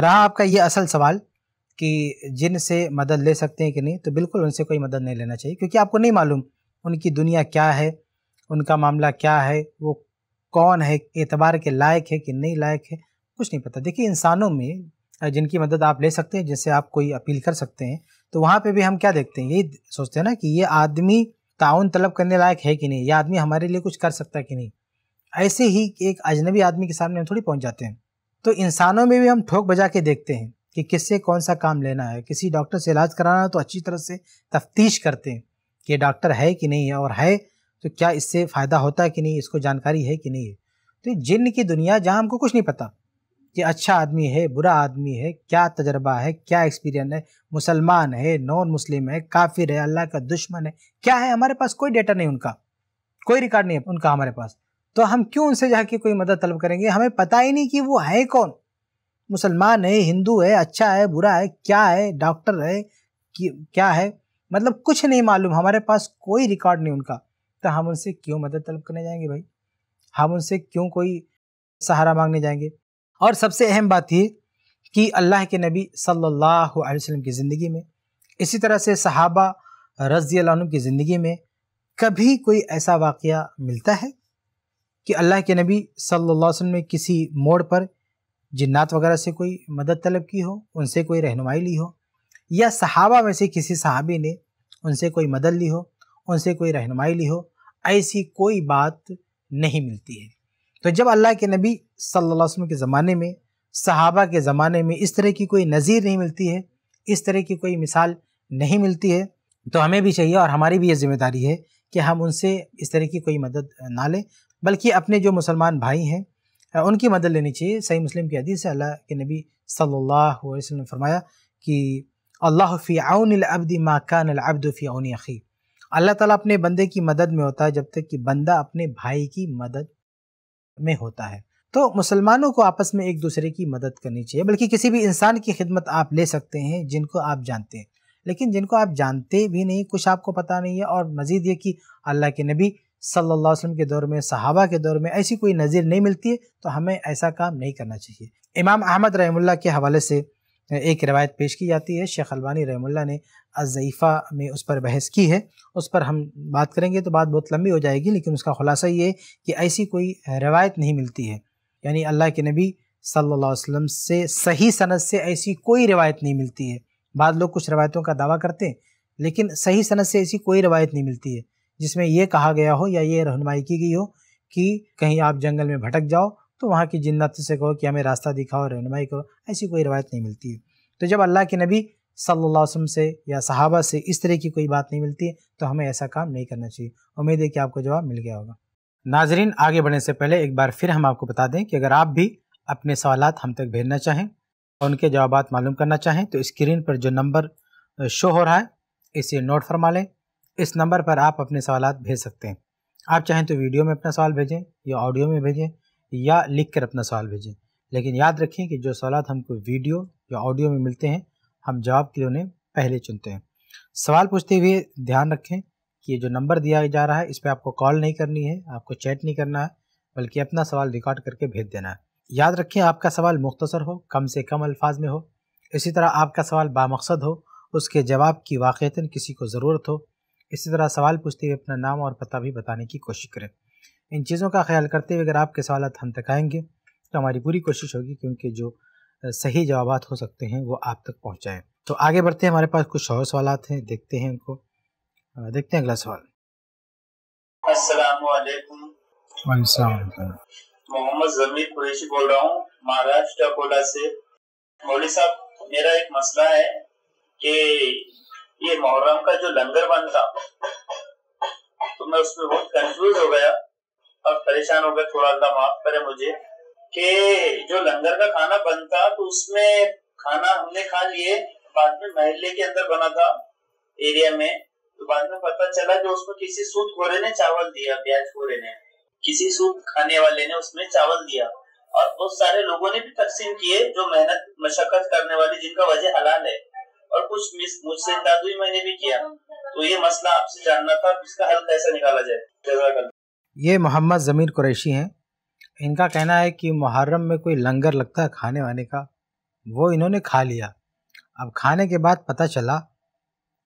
A: रहा आपका ये असल सवाल कि जिन से मदद ले सकते हैं कि नहीं तो बिल्कुल उनसे कोई मदद नहीं लेना चाहिए क्योंकि आपको नहीं मालूम उनकी दुनिया क्या है उनका मामला क्या है वो कौन है एतबार के लायक है कि नहीं लायक है कुछ नहीं पता देखिए इंसानों में जिनकी मदद आप ले सकते हैं जिनसे आप कोई अपील कर सकते हैं तो वहाँ पर भी हम क्या देखते हैं यही सोचते हैं ना कि ये आदमी ताउन तलब करने लायक है कि नहीं ये आदमी हमारे लिए कुछ कर सकता है कि नहीं ऐसे ही एक अजनबी आदमी के सामने हम थोड़ी पहुंच जाते हैं तो इंसानों में भी हम ठोक बजा के देखते हैं कि किससे कौन सा काम लेना है किसी डॉक्टर से इलाज कराना है तो अच्छी तरह से तफ्तीश करते हैं कि डॉक्टर है कि नहीं है और है तो क्या इससे फ़ायदा होता है कि नहीं इसको जानकारी है कि नहीं है तो जिन की दुनिया जहाँ हमको कुछ नहीं पता कि अच्छा आदमी है बुरा आदमी है क्या तजर्बा है क्या एक्सपीरियंस है मुसलमान है नॉन मुस्लिम है काफिर है अल्लाह का दुश्मन है क्या है हमारे पास कोई डेटा नहीं उनका कोई रिकॉर्ड नहीं है उनका हमारे पास तो हम क्यों उनसे जाके कोई मदद तलब करेंगे हमें पता ही नहीं कि वो है कौन मुसलमान है हिंदू है अच्छा है बुरा है क्या है डॉक्टर है कि क्या है मतलब कुछ नहीं मालूम हमारे पास कोई रिकॉर्ड नहीं उनका तो हम उनसे क्यों मदद तलब करने जाएंगे भाई हम उनसे क्यों कोई सहारा मांगने जाएंगे और सबसे अहम बात ये कि अल्लाह के नबी सल्लल्लाहु अलैहि वसल्लम की ज़िंदगी में इसी तरह से सहाबा रज़ी की ज़िंदगी में कभी कोई ऐसा वाक़ मिलता है कि अल्लाह के नबी सल्लल्लाहु अलैहि वसल्लम ने किसी मोड़ पर जिन्नात वगैरह से कोई मदद तलब की हो उनसे कोई रहनुमाई ली हो या सहाबा में से किसी सहाबी ने उनसे कोई मदद ली हो उनसे कोई रहनुमाई ली हो ऐसी कोई बात नहीं मिलती है तो जब अल्लाह के नबी सल्लल्लाहु अलैहि वसल्लम के ज़माने में सहाबा के ज़माने में इस तरह की कोई नज़ीर नहीं मिलती है इस तरह की कोई मिसाल नहीं मिलती है तो हमें भी चाहिए और हमारी भी ये जिम्मेदारी है कि हम उनसे इस तरह की कोई मदद ना लें बल्कि अपने जो मुसलमान भाई हैं उनकी मदद लेनी चाहिए सही मुस्लिम की हदीस है अल्लाह के नबी सल्लल्लाहु अलैहि वसल्लम ने फरमाया कि अल्लाह फ़ी आउन अबदी माकान अबद फ़ी आउन अखी अल्लाह ताला अपने बंदे की मदद में होता है जब तक कि बंदा अपने भाई की मदद में होता है तो मुसलमानों को आपस में एक दूसरे की मदद करनी चाहिए बल्कि किसी भी इंसान की खिदमत आप ले सकते हैं जिनको आप जानते हैं लेकिन जिनको आप जानते भी नहीं कुछ आपको पता नहीं है और मज़ीद ये कि अल्लाह के नबी सल्लल्लाहु अलैहि वसल्लम के दौर में सहाबा के दौर में ऐसी कोई नज़ीर नहीं मिलती है तो हमें ऐसा काम नहीं करना चाहिए इमाम अहमद रहमुल्ला के हवाले से एक रिवायत पेश की जाती है शेख अलवानी रहमुल्ला ने अज़ीफ़ा में उस पर बहस की है उस पर हम बात करेंगे तो बात बहुत लंबी हो जाएगी लेकिन उसका खुलासा ये कि ऐसी कोई रवायत नहीं मिलती है यानी अल्लाह के नबी सल्लल्लाहु अलैहि वसल्लम से सही सनद से ऐसी कोई रवायत नहीं मिलती है बाद लोग कुछ रवायतों का दावा करते हैं लेकिन सही सनद से ऐसी कोई रवायत नहीं मिलती है जिसमें ये कहा गया हो या ये रहनुमाई की गई हो कि कहीं आप जंगल में भटक जाओ तो वहाँ की जिन्नत से कहो कि हमें रास्ता दिखाओ रहनुमाई करो ऐसी कोई रवायत नहीं मिलती है तो जब अल्लाह के नबी सल्लल्लाहु अलैहि वसल्लम से या सहाबा से इस तरह की कोई बात नहीं मिलती तो हमें ऐसा काम नहीं करना चाहिए उम्मीद है कि आपको जवाब मिल गया होगा नाजरीन आगे बढ़ने से पहले एक बार फिर हम आपको बता दें कि अगर आप भी अपने सवाल हम तक भेजना चाहें और उनके जवाब मालूम करना चाहें तो स्क्रीन पर जो नंबर शो हो रहा है इसे नोट फरमा लें इस नंबर पर आप अपने सवाल भेज सकते हैं आप चाहें तो वीडियो में अपना सवाल भेजें या ऑडियो में भेजें या लिख कर अपना सवाल भेजें लेकिन याद रखें कि जो सवाल हमको वीडियो या ऑडियो में मिलते हैं हम जवाब के लिए उन्हें पहले चुनते हैं सवाल पूछते हुए ध्यान रखें कि ये जो नंबर दिया जा रहा है इस पर आपको कॉल नहीं करनी है आपको चैट नहीं करना है बल्कि अपना सवाल रिकॉर्ड करके भेज देना है याद रखें आपका सवाल मुख्तसर हो कम से कम अल्फाज में हो इसी तरह आपका सवाल बामकसद हो उसके जवाब की वाक़ता किसी को ज़रूरत हो इसी तरह सवाल पूछते हुए अपना नाम और पता भी बताने की कोशिश करें इन चीज़ों का ख्याल करते हुए अगर आपके सवाल हम तक आएंगे तो हमारी पूरी कोशिश होगी कि उनके जो सही जवाब हो सकते हैं वो आप तक पहुँचाएँ तो आगे बढ़ते हैं हमारे पास कुछ और सवाल हैं देखते हैं उनको देखते हैं अगला सवाल
B: मोहम्मद जमीर कुरैशी बोल रहा हूँ महाराष्ट्र अकोला से मौली साहब मेरा एक मसला है कि ये मोहर्रम का जो लंगर बंद था तो मैं उसमें बहुत कंफ्यूज हो गया और परेशान हो गया थोड़ा सा माफ करे मुझे कि जो लंगर का खाना बनता तो उसमें खाना हमने खा लिए बाद में महल्ले के अंदर बना था एरिया में तो बाद में पता चला जो उसमें किसी सूद खोरे ने चावल दिया ब्याज खोरे ने किसी सूद खाने वाले ने उसमें चावल दिया और बहुत सारे लोगों ने भी तकसीम किए जो मेहनत मशक्कत करने वाले जिनका वजह हलाल है और कुछ मिस मुझसे इमदाद ही तो मैंने भी किया तो ये मसला आपसे जानना था इसका हल कैसे निकाला जाए
A: ये मोहम्मद ज़मीर कुरैशी हैं इनका कहना है कि मुहर्रम में कोई लंगर लगता है खाने वाने का वो इन्होंने खा लिया अब खाने के बाद पता चला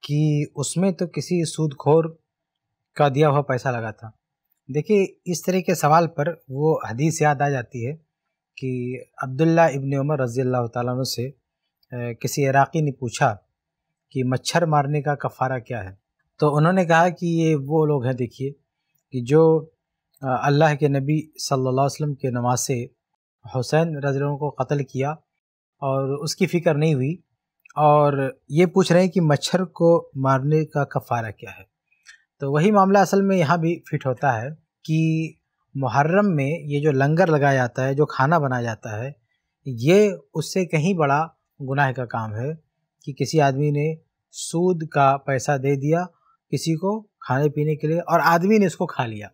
A: कि उसमें तो किसी सूदखोर का दिया हुआ पैसा लगा था देखिए इस तरह के सवाल पर वो हदीस याद आ जाती है कि अब्दुल्ला इबन उमर रज़ी अल्लाह से किसी इराक़ी ने पूछा कि मच्छर मारने का कफ़ारा क्या है तो उन्होंने कहा कि ये वो लोग हैं देखिए कि जो अल्लाह के नबी सल्लल्लाहु अलैहि वसल्लम के नमाज से हुसैन रजलों को कत्ल किया और उसकी फ़िक्र नहीं हुई और ये पूछ रहे हैं कि मच्छर को मारने का कफ़ारा क्या है तो वही मामला असल में यहाँ भी फिट होता है कि मुहर्रम में ये जो लंगर लगाया जाता है जो खाना बनाया जाता है ये उससे कहीं बड़ा गुनाह का काम है कि किसी आदमी ने सूद का पैसा दे दिया किसी को खाने पीने के लिए और आदमी ने उसको खा लिया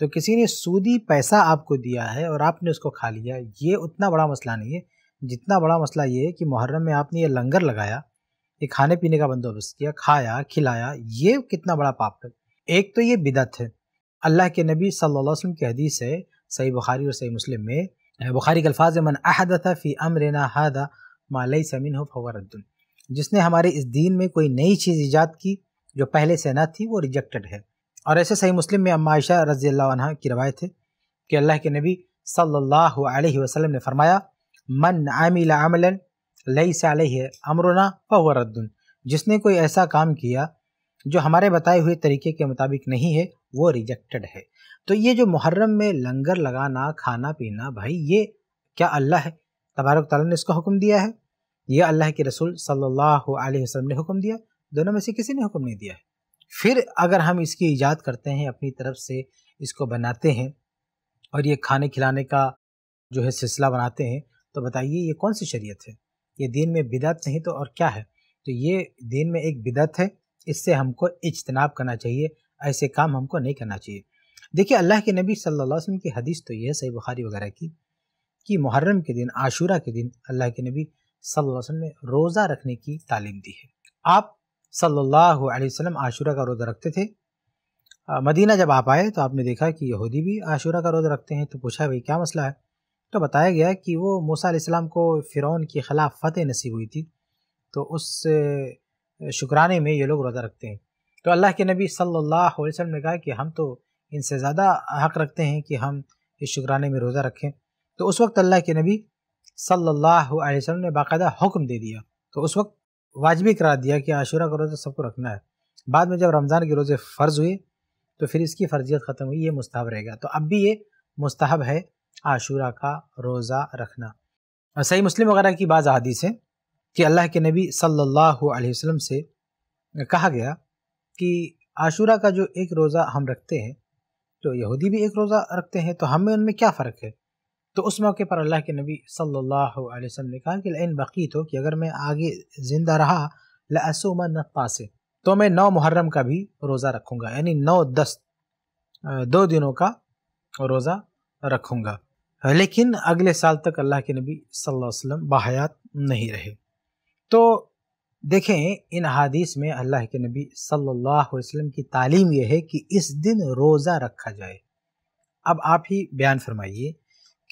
A: तो किसी ने सूदी पैसा आपको दिया है और आपने उसको खा लिया ये उतना बड़ा मसला नहीं है जितना बड़ा मसला ये है कि मुहर्रम में आपने ये लंगर लगाया ये खाने पीने का बंदोबस्त किया खाया खिलाया ये कितना बड़ा पाप है एक तो ये बिदत है अल्लाह के नबी सल्लल्लाहु अलैहि वसल्लम की हदीस है सही बुखारी और सही मुस्लिम में बुखारी के अल्फाज मन था फ़ी अमरना हदा मालई समिन हो फवरदुल जिसने हमारे इस दीन में कोई नई चीज़ ईजाद की जो पहले से ना थी वो रिजेक्टेड है और ऐसे सही मुस्लिम में अम्मा आयशा रज़ी अल्लाह की रवायत है कि अल्लाह के नबी सल्लल्लाहु अलैहि वसल्लम ने फरमाया मन आमिल अमलन लई सालह अमरुना फवरदुल जिसने कोई ऐसा काम किया जो हमारे बताए हुए तरीके के मुताबिक नहीं है वो रिजेक्टेड है तो ये जो मुहर्रम में लंगर लगाना खाना पीना भाई ये क्या अल्लाह है तबारक ताली ने इसका हुक्म दिया है यह अल्लाह के रसूल सल्लल्लाहु अलैहि वसल्लम ने हुक्म दिया दोनों में से किसी ने हुक्म नहीं दिया है फिर अगर हम इसकी ईजाद करते हैं अपनी तरफ से इसको बनाते हैं और ये खाने खिलाने का जो है सिलसिला बनाते हैं तो बताइए ये कौन सी शरीयत है ये दीन में बिदत नहीं तो और क्या है तो ये दीन में एक बिदत है इससे हमको इजतनाब करना चाहिए ऐसे काम हमको नहीं करना चाहिए देखिए अल्लाह के नबी सल्लल्लाहु अलैहि वसल्लम की हदीस तो यह है सही बुखारी वगैरह की कि मुहर्रम के दिन आशूरा के दिन अल्लाह के नबी सल्लल्लाहु अलैहि वसल्लम ने रोज़ा रखने की तालीम दी है आप सल्लल्लाहु अलैहि वसल्लम आशूरा का रोज़ा रखते थे मदीना जब आप आए तो आपने देखा कि यहूदी भी आशूरा का रोज़ा रखते हैं तो पूछा भाई क्या मसला है तो बताया गया कि वो मूसा इस्लाम को फ़िरौन के ख़िलाफ़ फ़तेह नसीब हुई थी तो उस शुक्राने में ये लोग रोज़ा रखते हैं तो अल्लाह के नबी सल्लल्लाहु अलैहि वसल्लम ने कहा कि हम तो इनसे ज़्यादा हक़ रखते हैं कि हम इस शुक्राने में रोज़ा रखें तो उस वक्त अल्लाह के नबी सल्लल्लाहु अलैहि वसल्लम ने बाकायदा हुक्म दे दिया तो उस वक्त वाजबी करार दिया कि आशूरा का रोज़ा सबको रखना है बाद में जब रमज़ान के रोज़े फ़र्ज़ हुए तो फिर इसकी फर्जियत ख़त्म हुई ये मुस्ताहब रह गया तो अब भी ये मुस्ताहब है आशूरा का रोज़ा रखना सही मुस्लिम वगैरह की बाज़ अदीस है कि अल्लाह के नबी सल्लल्लाहु अलैहि वसल्लम से कहा गया कि आशूरा का जो एक रोज़ा हम रखते हैं तो यहूदी भी एक रोज़ा रखते हैं तो हमें उनमें क्या फ़र्क है तो उस मौके पर अल्लाह के नबी सल्लल्लाहु अलैहि वसल्लम ने कहा कि इन बकी तो कि अगर मैं आगे ज़िंदा रहा लसूमा नफासे तो मैं नौ मुहर्रम का भी रोज़ा रखूँगा यानी नौ दस दो दिनों का रोज़ा रखूँगा लेकिन अगले साल तक अल्लाह के नबी सल्लल्लाहु अलैहि वसल्लम बाहयात नहीं रहे तो देखें इन हदीस में अल्लाह के नबी सल्लल्लाहु अलैहि वसल्लम की तालीम यह है कि इस दिन रोज़ा रखा जाए अब आप ही बयान फरमाइए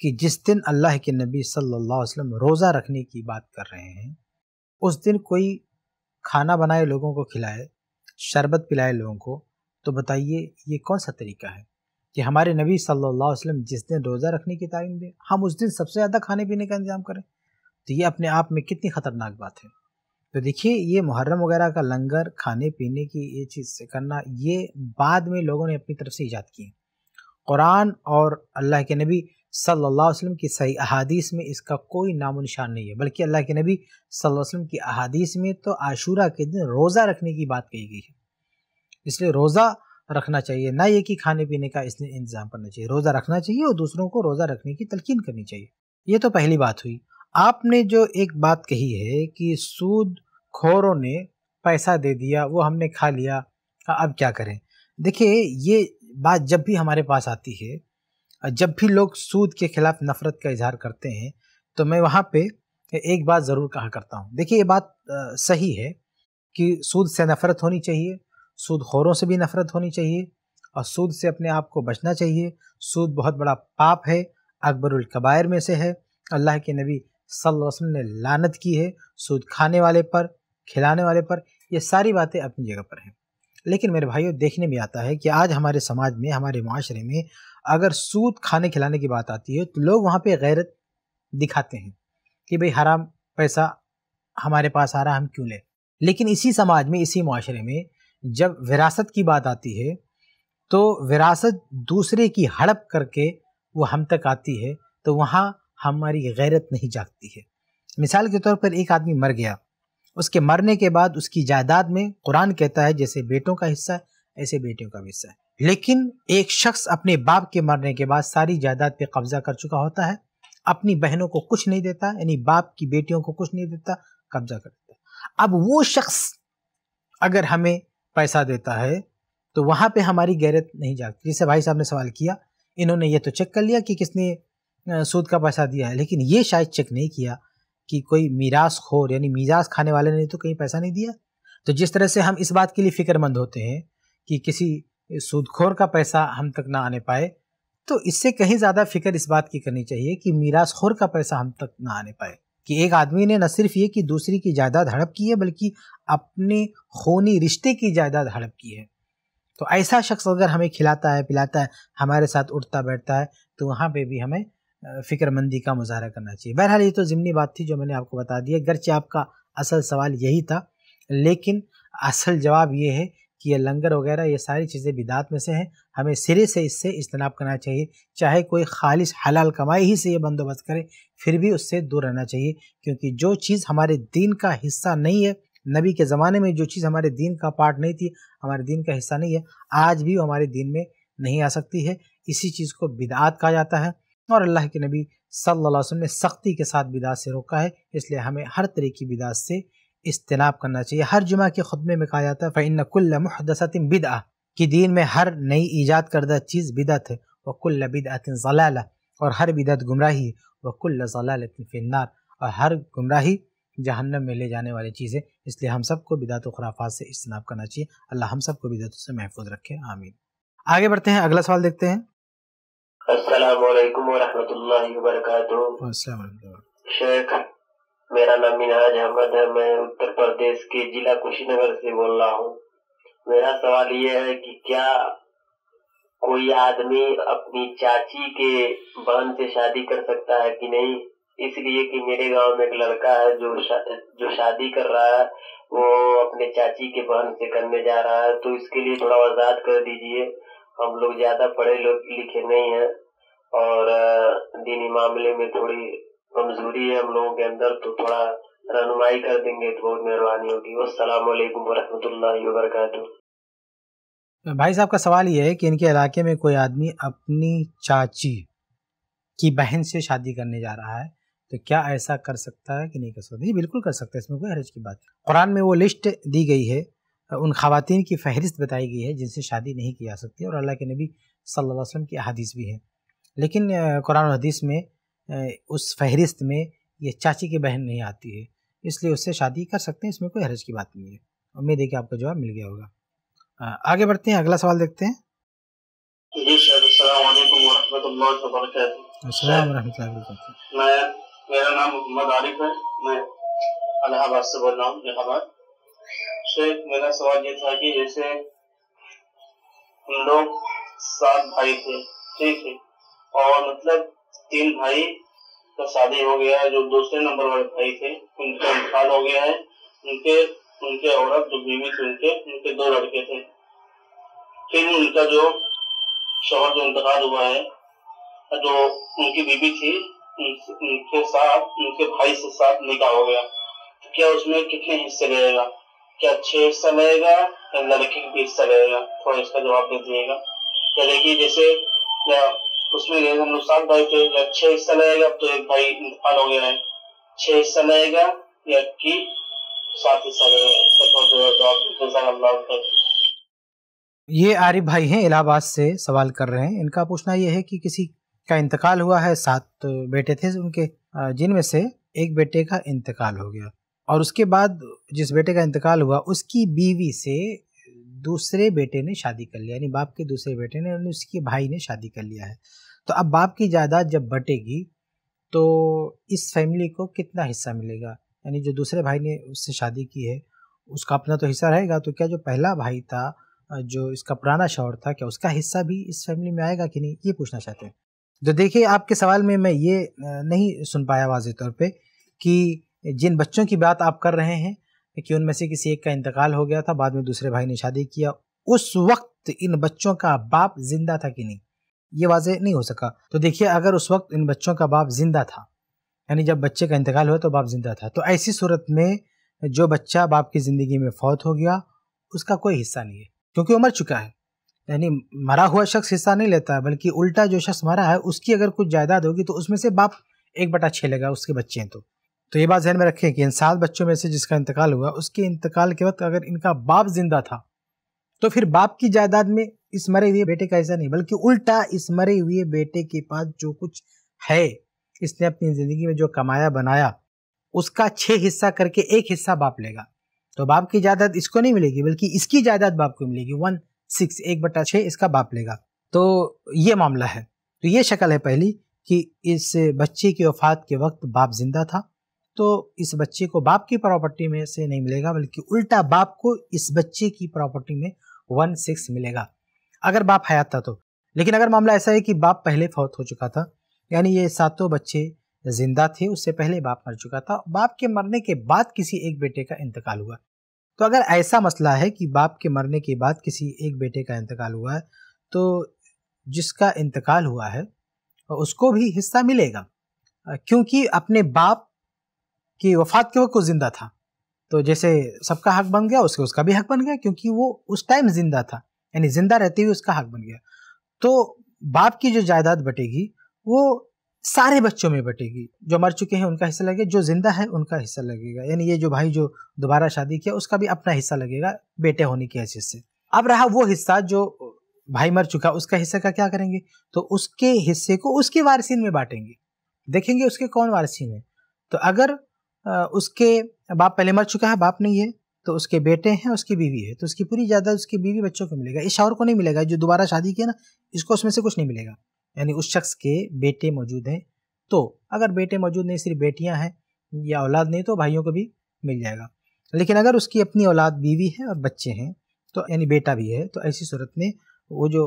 A: कि जिस दिन अल्लाह के नबी सल्लल्लाहु अलैहि वसल्लम रोज़ा रखने की बात कर रहे हैं उस दिन कोई खाना बनाए लोगों को खिलाए शरबत पिलाए लोगों को तो बताइए ये कौन सा तरीका है कि हमारे नबी सल्लल्लाहु अलैहि वसल्लम जिस दिन रोज़ा रखने की तालीम दें हम उस दिन सबसे ज़्यादा खाने पीने का इंतजाम करें तो ये अपने आप में कितनी ख़तरनाक बात है तो देखिए ये मुहर्रम वगैरह का लंगर खाने पीने की ये चीज़ से करना ये बाद में लोगों ने अपनी तरफ से ईजाद की है कुरान और अल्लाह के नबी सल्लल्लाहु अलैहि वसल्लम की सही अहादीस में इसका कोई नामो निशान नहीं है बल्कि अल्लाह के नबी सल्लल्लाहु अलैहि वसल्लम की अहादीस में तो आशूरा के दिन रोज़ा रखने की बात कही गई है इसलिए रोज़ा रखना चाहिए ना ये कि खाने पीने का इसने इंतज़ाम करना चाहिए रोज़ा रखना चाहिए और दूसरों को रोज़ा रखने की तलकिन करनी चाहिए ये तो पहली बात हुई आपने जो एक बात कही है कि सूद खोरों ने पैसा दे दिया वो हमने खा लिया अब क्या करें देखिए ये बात जब भी हमारे पास आती है जब भी लोग सूद के खिलाफ नफरत का इजहार करते हैं तो मैं वहाँ पे एक बात ज़रूर कहा करता हूँ देखिए ये बात सही है कि सूद से नफरत होनी चाहिए सूद खोरों से भी नफरत होनी चाहिए और सूद से अपने आप को बचना चाहिए सूद बहुत बड़ा पाप है अकबरुल कबायर में से है अल्लाह के नबी वसल्लम ने लानत की है सूद खाने वाले पर खिलाने वाले पर ये सारी बातें अपनी जगह पर हैं लेकिन मेरे भाइयों देखने में आता है कि आज हमारे समाज में हमारे माशरे में अगर सूद खाने खिलाने की बात आती है तो लोग वहाँ पे गैरत दिखाते हैं कि भाई हराम पैसा हमारे पास आ रहा हम क्यों लें लेकिन इसी समाज में इसी माशरे में जब विरासत की बात आती है तो विरासत दूसरे की हड़प करके वो हम तक आती है तो वहाँ हमारी गैरत नहीं जागती है मिसाल के तौर पर एक आदमी मर गया उसके मरने के बाद उसकी जायदाद में कुरान कहता है जैसे बेटों का हिस्सा ऐसे बेटियों का भी हिस्सा है लेकिन एक शख्स अपने बाप के मरने के बाद सारी जायदाद पे कब्जा कर चुका होता है अपनी बहनों को कुछ नहीं देता यानी बाप की बेटियों को कुछ नहीं देता कब्जा कर देता अब वो शख्स अगर हमें पैसा देता है तो वहाँ पे हमारी गैरत नहीं जाती जैसे भाई साहब ने सवाल किया इन्होंने ये तो चेक कर लिया कि किसने सूद का पैसा दिया है लेकिन ये शायद चेक नहीं किया कि कोई मीरास खोर यानी मीरास खाने वाले ने तो कहीं पैसा नहीं दिया तो जिस तरह से हम इस बात के लिए फ़िक्रमंद होते हैं कि किसी सूदखोर का पैसा हम तक ना आने पाए तो इससे कहीं ज़्यादा फिक्र इस बात की करनी चाहिए कि मीरासखोर का पैसा हम तक ना आने पाए कि एक आदमी ने न सिर्फ ये कि दूसरी की जायदाद हड़प की है बल्कि अपने खूनी रिश्ते की जायदाद हड़प की है तो ऐसा शख्स अगर हमें खिलाता है पिलाता है हमारे साथ उठता बैठता है तो वहाँ पे भी हमें फिक्रमंदी का मुजाहरा करना चाहिए बहरहाल ये तो ज़िमनी बात थी जो मैंने आपको बता दिया गरचे आपका असल सवाल यही था लेकिन असल जवाब ये है कि यह लंगर वगैरह ये सारी चीज़ें बिदात में से हैं हमें सिरे से इससे इज्तनाब करना चाहिए चाहे कोई खालिश हलाल कमाई ही से ये बंदोबस्त करे फिर भी उससे दूर रहना चाहिए क्योंकि जो चीज़ हमारे दीन का हिस्सा नहीं है नबी के ज़माने में जो चीज़ हमारे दीन का पार्ट नहीं थी हमारे दीन का हिस्सा नहीं है आज भी हमारे दीन में नहीं आ सकती है इसी चीज़ को बिदात कहा जाता है और अल्लाह के नबी सल्लल्लाहु अलैहि वसल्लम ने सख्ती के साथ बिदात से रोका है इसलिए हमें हर तरह की बिदात से इज्तनाब करना चाहिए हर जुमा के खुतबे में कहा जाता है फ़ैन कुल्ल महदसतिन बिदआ कि दीन में हर नई ईजाद करदा चीज़ बिदत है व कुल्ल बिदअतिन जलाल और हर बिदत गुमराही व कुल्ल जलालतिन फिन्नार और हर गुमराही जहन्नम में ले जाने वाली चीज़ है इसलिए हम सबको बिदात खुराफात से इज्तनाब करना चाहिए अल्लाह हम सबको बिदात से महफूज रखे आमीन आगे बढ़ते हैं अगला सवाल देखते हैं शेख मेरा नाम मिनहाज अहमद है मैं उत्तर प्रदेश के जिला
B: कुशीनगर से बोल रहा हूँ मेरा सवाल ये है कि क्या कोई आदमी अपनी चाची के बहन से शादी कर सकता है कि नहीं इसलिए कि मेरे गांव में एक लड़का है जो शा, जो शादी कर रहा है वो अपने चाची के बहन से करने जा रहा है तो इसके लिए थोड़ा वजात कर दीजिए हम लोग ज्यादा पढ़े लोग लिखे नहीं है और दीनी मामले में थोड़ी कमजोरी तो है हम लोगों के अंदर तो थोड़ा रहनुमाई कर देंगे तो बहुत मेहरबानी होगी असलम वरहमल वरक
A: भाई साहब का सवाल ये है कि इनके इलाके में कोई आदमी अपनी चाची की बहन से शादी करने जा रहा है तो क्या ऐसा कर सकता है कि नहीं कर सकता नहीं बिल्कुल कर सकता है इसमें कोई हरज की बात कुरान में वो लिस्ट दी गई है उन खातन की फहरिस्त बताई गई है जिनसे शादी नहीं की जा सकती और अल्लाह के नबी सल्लल्लाहु अलैहि वसल्लम की अदीस भी है लेकिन कुरान हदीस में उस फहरिस्त में ये चाची की बहन नहीं आती है इसलिए उससे शादी कर सकते हैं इसमें कोई हरज की बात नहीं है उम्मीद है कि आपका जवाब मिल गया होगा आगे बढ़ते हैं अगला सवाल देखते हैं
B: मैं मेरा नाम मोहम्मद आरिफ है मैं अलाहाबाद से बोल रहा हूँ मेरा सवाल ये था कि जैसे हम लोग सात भाई थे ठीक है और मतलब तीन भाई का शादी हो गया है जो दूसरे नंबर वाले भाई थे उनका इंतकाल हो गया है उनके उनके औरत जो बीवी थी उनके उनके दो लड़के थे फिर उनका जो शोहर जो इंतकाल हुआ है जो उनकी बीवी थी उनके साथ उनके भाई से साथ निकाह हो गया तो क्या उसमें कितने हिस्से रहेगा क्या छह हिस्सा रहेगा या लड़के का हिस्सा रहेगा थोड़ा इसका जवाब दे दीजिएगा क्या देखिए जैसे उसमें गए हम लोग सात भाई थे या छह हिस्सा लगेगा तो एक भाई इंतकाल हो गया है छह हिस्सा लगेगा या कि सात हिस्सा लगेगा
A: ये आरिफ भाई हैं इलाहाबाद से सवाल कर रहे हैं इनका पूछना यह है कि किसी का इंतकाल हुआ है सात बेटे थे उनके जिनमें से एक बेटे का इंतकाल हो गया और उसके बाद जिस बेटे का इंतकाल हुआ उसकी बीवी से दूसरे बेटे ने शादी कर लिया यानी बाप के दूसरे बेटे ने यानी उसके भाई ने शादी कर लिया है तो अब बाप की जायदाद जब बटेगी तो इस फैमिली को कितना हिस्सा मिलेगा यानी जो दूसरे भाई ने उससे शादी की है उसका अपना तो हिस्सा रहेगा तो क्या जो पहला भाई था जो इसका पुराना शौहर था क्या उसका हिस्सा भी इस फैमिली में आएगा कि नहीं ये पूछना चाहते हैं तो देखिए आपके सवाल में मैं ये नहीं सुन पाया वाजे तौर पे कि जिन बच्चों की बात आप कर रहे हैं कि उनमें से किसी एक का इंतकाल हो गया था बाद में दूसरे भाई ने शादी किया उस वक्त इन बच्चों का बाप जिंदा था कि नहीं ये वाजह नहीं हो सका तो देखिए अगर उस वक्त इन बच्चों का बाप जिंदा था यानी जब बच्चे का इंतकाल हुआ तो बाप जिंदा था तो ऐसी सूरत में जो बच्चा बाप की ज़िंदगी में फौत हो गया उसका कोई हिस्सा नहीं है क्योंकि वो मर चुका है यानी मरा हुआ शख्स हिस्सा नहीं लेता बल्कि उल्टा जो शख्स मरा है उसकी अगर कुछ जायदाद होगी तो उसमें से बाप एक बटा छः लेगा उसके बच्चे हैं तो तो ये बात जहन में रखें कि इन सात बच्चों में से जिसका इंतकाल हुआ उसके इंतकाल के वक्त अगर इनका बाप जिंदा था तो फिर बाप की जायदाद में इस मरे हुए बेटे का ऐसा नहीं बल्कि उल्टा इस मरे हुए बेटे के पास जो कुछ है इसने अपनी ज़िंदगी में जो कमाया बनाया उसका छः हिस्सा करके एक हिस्सा बाप लेगा तो बाप की जायदाद इसको नहीं मिलेगी बल्कि इसकी जायदाद बाप को मिलेगी वन सिक्स एक बटा छः इसका बाप लेगा तो ये मामला है तो ये शक्ल है पहली कि इस बच्चे की वफात के वक्त बाप जिंदा था तो इस बच्चे को बाप की प्रॉपर्टी में से नहीं मिलेगा बल्कि उल्टा बाप को इस बच्चे की प्रॉपर्टी में वन सिक्स मिलेगा अगर बाप हयात था तो लेकिन अगर मामला ऐसा है कि बाप पहले फौत हो चुका था यानी ये सातों बच्चे जिंदा थे उससे पहले बाप मर चुका था बाप के मरने के बाद किसी एक बेटे का इंतकाल हुआ तो अगर ऐसा मसला है कि बाप के मरने के बाद किसी एक बेटे का इंतकाल हुआ है तो जिसका इंतकाल हुआ है उसको भी हिस्सा मिलेगा क्योंकि अपने बाप कि वफात के वक्त वो जिंदा था तो जैसे सबका हक बन गया उसके उसका भी हक बन गया क्योंकि वो उस टाइम जिंदा था यानी जिंदा रहते हुए उसका हक बन गया तो बाप की जो जायदाद बटेगी वो सारे बच्चों में बटेगी जो मर चुके हैं उनका हिस्सा लगेगा जो जिंदा है उनका हिस्सा लगेगा यानी ये जो भाई जो दोबारा शादी किया उसका भी अपना हिस्सा लगेगा बेटे होने की हैसियत से अब रहा वो हिस्सा जो भाई मर चुका उसका हिस्सा का क्या करेंगे तो उसके हिस्से को उसके वारसीन में बांटेंगे देखेंगे उसके कौन वारसीन है तो अगर उसके बाप पहले मर चुका है बाप नहीं है तो उसके बेटे हैं उसकी बीवी है तो उसकी पूरी जायदाद उसकी बीवी बच्चों को मिलेगा इस शौहर को नहीं मिलेगा जो दोबारा शादी किया ना इसको उसमें से कुछ नहीं मिलेगा यानी उस शख्स के बेटे मौजूद हैं तो अगर बेटे मौजूद नहीं सिर्फ बेटियां हैं या औलाद नहीं तो भाइयों को भी मिल जाएगा लेकिन अगर उसकी अपनी औलाद बीवी है और बच्चे हैं तो यानी बेटा भी है तो ऐसी सूरत में वो जो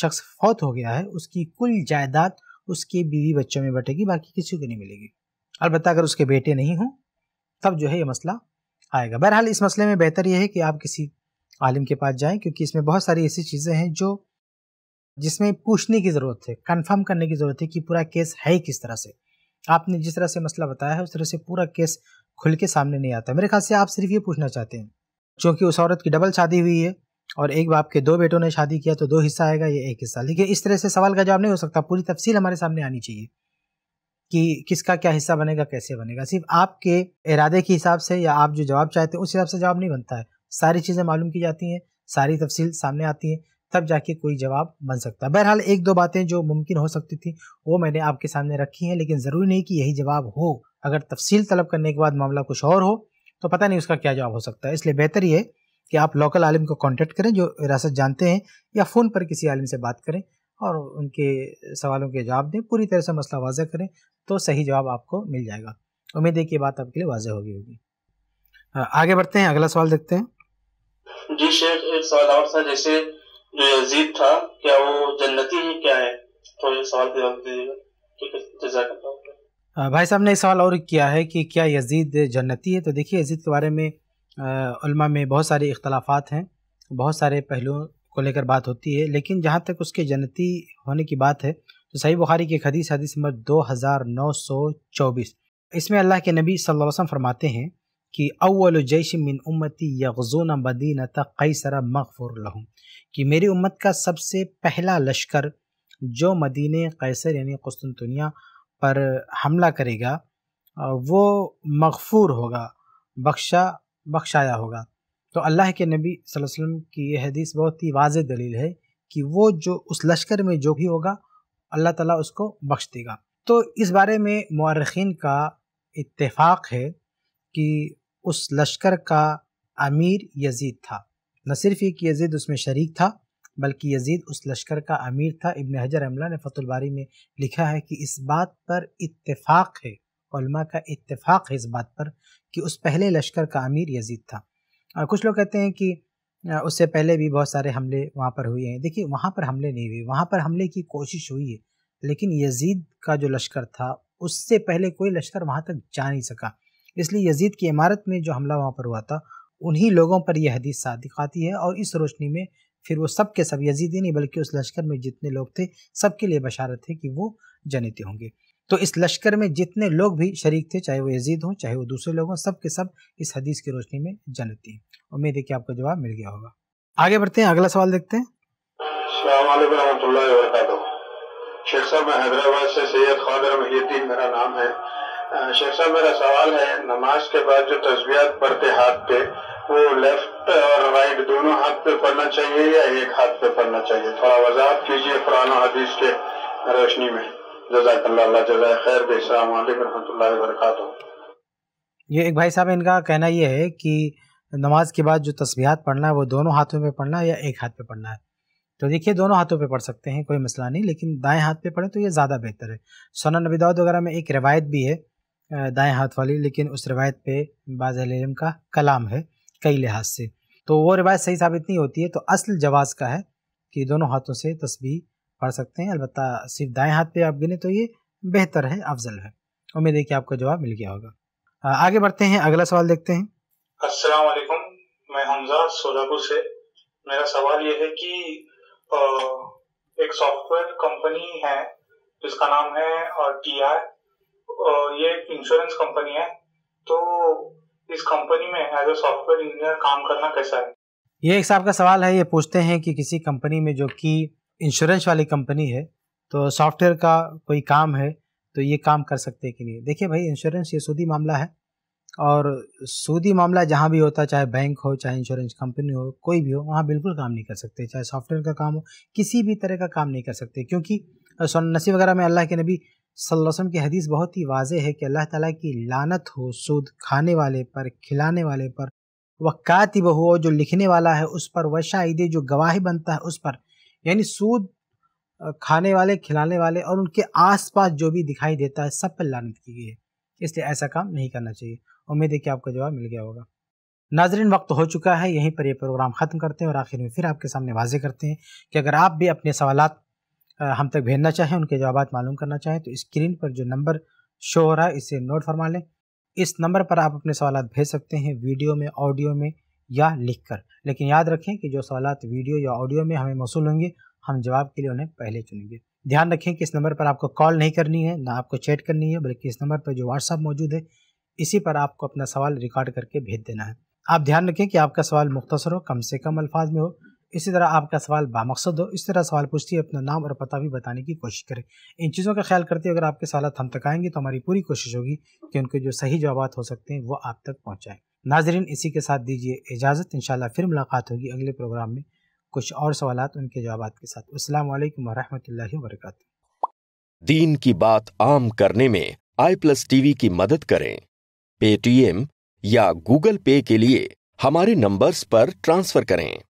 A: शख्स फौत हो गया है उसकी कुल जायदाद उसके बीवी बच्चों में बटेगी बाकी किसी को नहीं मिलेगी अलबत्त अगर उसके बेटे नहीं हों तब जो है ये मसला आएगा बहरहाल इस मसले में बेहतर यह है कि आप किसी आलिम के पास जाएं क्योंकि इसमें बहुत सारी ऐसी चीज़ें हैं जो जिसमें पूछने की ज़रूरत है कंफर्म करने की ज़रूरत है कि पूरा केस है किस तरह से आपने जिस तरह से मसला बताया है उस तरह से पूरा केस खुल के सामने नहीं आता मेरे ख्याल से आप सिर्फ ये पूछना चाहते हैं चूँकि उस औरत की डबल शादी हुई है और एक बाप के दो बेटों ने शादी किया तो दो हिस्सा आएगा ये एक हिस्सा लेकिन इस तरह से सवाल का जवाब नहीं हो सकता पूरी तफसील हमारे सामने आनी चाहिए कि किसका क्या हिस्सा बनेगा कैसे बनेगा सिर्फ आपके इरादे के हिसाब से या आप जो जवाब चाहते हैं उस हिसाब से जवाब नहीं बनता है सारी चीज़ें मालूम की जाती हैं सारी तफसील सामने आती हैं तब जाके कोई जवाब बन सकता है बहरहाल एक दो बातें जो मुमकिन हो सकती थी वो मैंने आपके सामने रखी हैं लेकिन ज़रूरी नहीं कि यही जवाब हो अगर तफसील तलब करने के बाद मामला कुछ और हो तो पता नहीं उसका क्या जवाब हो सकता है इसलिए बेहतर ये कि आप लोकल आलिम को कॉन्टेक्ट करें जो विरासत जानते हैं या फ़ोन पर किसी आलिम से बात करें और उनके सवालों के जवाब दें पूरी तरह से मसला वाजह करें तो सही जवाब आपको मिल जाएगा उम्मीद है कि बात आपके लिए वाजह होगी होगी आगे बढ़ते हैं अगला सवाल देखते
B: हैं जी शेख एक सवाल और था जैसे जो यजीद था क्या वो जन्नती ही क्या है तो ये सवाल दीजिएगा
A: ठीक है भाई साहब ने एक सवाल और किया है कि क्या यजीद जन्नती है तो देखिए यजीद के बारे में उलमा में बहुत सारे इख्तलाफात हैं बहुत सारे पहलुओं को लेकर बात होती है लेकिन जहाँ तक उसके जन्नती होने की बात है तो सही बुखारी की खदीस हदीस नंबर दो हज़ार नौ सौ चौबीस इसमें अल्लाह के नबी सल्लल्लाहु अलैहि वसल्लम फरमाते हैं कि अव्वल जैश मिन उम्मती यगजून मदीन तैसरा मगफुर लहूँ कि मेरी उम्मत का सबसे पहला लश्कर जो मदीन कैसर यानी कुस्तुनतुनिया पर हमला करेगा वो मगफूर होगा बख्शा बख्शाया होगा तो अल्लाह के नबी वसल्लम की यह हदीस बहुत ही वाज दलील है कि वो जो उस लश्कर में जो भी होगा अल्लाह ताला उसको बख्श देगा तो इस बारे में मौरखीन का इत्तेफाक है कि उस लश्कर का अमीर यजीद था न सिर्फ एक यजीद उसमें शरीक था बल्कि यजीद उस लश्कर का अमीर था इबन हजर अमला ने फतुलबारी में लिखा है कि इस बात पर इत्तेफाक है का इत्तेफाक है इस बात पर कि उस पहले लश्कर का अमीर यजीद था कुछ लोग कहते हैं कि उससे पहले भी बहुत सारे हमले वहाँ पर हुए हैं देखिए वहाँ पर हमले नहीं हुए वहाँ पर हमले की कोशिश हुई है लेकिन यजीद का जो लश्कर था उससे पहले कोई लश्कर वहाँ तक जा नहीं सका इसलिए यजीद की इमारत में जो हमला वहाँ पर हुआ था उन्हीं लोगों पर यह हदीस सादिक आती है और इस रोशनी में फिर वो सब के सब यजीदी नहीं बल्कि उस लश्कर में जितने लोग थे सबके लिए बशारत है कि वो जनित होंगे तो इस लश्कर में जितने लोग भी शरीक थे चाहे वो यजीद हों चाहे वो दूसरे लोग हों सब के सब इस हदीस की रोशनी में जनती हैं उम्मीद है कि आपको जवाब मिल गया होगा आगे बढ़ते हैं अगला सवाल देखते हैं
C: शेख साहब मैं हैदराबाद से सैयद खादर महीद्दीन मेरा नाम है शेख साहब मेरा सवाल है नमाज के बाद जो तस्वीर पढ़ते हाथ पे वो लेफ्ट और राइट दोनों हाथ पे पढ़ना चाहिए या एक हाथ पे पढ़ना चाहिए थोड़ा वजाहत कीजिए पुराना हदीस के रोशनी में ये
A: एक भाई साहब इनका कहना ये है कि नमाज के बाद जो तस्बीहात पढ़ना है वो दोनों हाथों में पढ़ना है या एक हाथ पे पढ़ना है तो देखिए दोनों हाथों पे पढ़ सकते हैं कोई मसला नहीं लेकिन दाएं हाथ पे पढ़ें तो ये ज़्यादा बेहतर है सोना नबी दाऊद वगैरह में एक रिवायत भी है दाएं हाथ वाली लेकिन उस रिवायत पे बाज़ इलम का कलाम है कई लिहाज से तो वो रिवायत सही साबित नहीं होती है तो असल जवाज़ का है कि दोनों हाथों से तस्बी पढ़ सकते हैं अलबत्त सिर्फ दाएँ हाथ पे आप गिने तो ये बेहतर है अफजल है उम्मीद है कि आपको जवाब मिल गया होगा आगे बढ़ते हैं अगला सवाल देखते हैं असलकुम
B: मैं हमजा सोलापुर से मेरा सवाल ये है कि एक सॉफ्टवेयर कंपनी है जिसका नाम है टी आर ये एक इंश्योरेंस कंपनी है तो इस कंपनी में एज ए सॉफ्टवेयर इंजीनियर काम करना कैसा है
A: ये एक साहब का सवाल है ये पूछते हैं कि किसी कंपनी में जो कि इंश्योरेंस वाली कंपनी है तो सॉफ्टवेयर का कोई काम है तो ये काम कर सकते कि नहीं देखिए भाई इंश्योरेंस ये सूदी मामला है और सूदी मामला जहाँ भी होता है चाहे बैंक हो चाहे इंश्योरेंस कंपनी हो कोई भी हो वहाँ बिल्कुल काम नहीं कर सकते चाहे सॉफ्टवेयर का काम हो किसी भी तरह का काम नहीं कर सकते क्योंकि नसीब वगैरह में अल्लाह के नबी वसम की हदीस बहुत ही वाज है कि अल्लाह ताला की लानत हो सूद खाने वाले पर खिलाने वाले पर वह कातिब हो जो लिखने वाला है उस पर वशाइदे जो गवाही बनता है उस पर यानी सूद खाने वाले खिलाने वाले और उनके आसपास जो भी दिखाई देता है सब पर लानत की गई है इसलिए ऐसा काम नहीं करना चाहिए उम्मीद है कि आपका जवाब मिल गया होगा नाजरीन वक्त हो चुका है यहीं पर यह प्रोग्राम ख़त्म करते हैं और आखिर में फिर आपके सामने वाजे करते हैं कि अगर आप भी अपने सवाल हम तक भेजना चाहें उनके जवाब मालूम करना चाहें तो स्क्रीन पर जो नंबर शो हो रहा है इसे नोट फरमा लें इस नंबर पर आप अपने सवाल भेज सकते हैं वीडियो में ऑडियो में या लिख कर लेकिन याद रखें कि जो सवाल वीडियो या ऑडियो में हमें मौसू होंगे हम जवाब के लिए उन्हें पहले चुनेंगे ध्यान रखें कि इस नंबर पर आपको कॉल नहीं करनी है ना आपको चैट करनी है बल्कि इस नंबर पर जो व्हाट्सअप मौजूद है इसी पर आपको अपना सवाल रिकॉर्ड करके भेज देना है आप ध्यान रखें कि आपका सवाल मुख्तसर हो कम से कम अल्फाज में हो इसी तरह आपका सवाल बामकसद हो इस तरह सवाल पूछती है अपना नाम और पता भी बताने की कोशिश करें इन चीज़ों का ख्याल करते हुए अगर आपके सवाल हम तक आएंगे तो हमारी पूरी कोशिश होगी कि उनके जो सही जवाब हो सकते हैं वो आप तक पहुँचाएँ नाजरीन इसी के साथ दीजिए इजाज़त इन फिर मुलाकात होगी अगले प्रोग्राम में कुछ और सवाल उनके जवाब के साथ अल्लाम वरहमल वर्क
B: दीन की बात आम करने में आई प्लस टीवी की मदद करें पेटीएम या गूगल पे के लिए हमारे
A: नंबर्स पर ट्रांसफर करें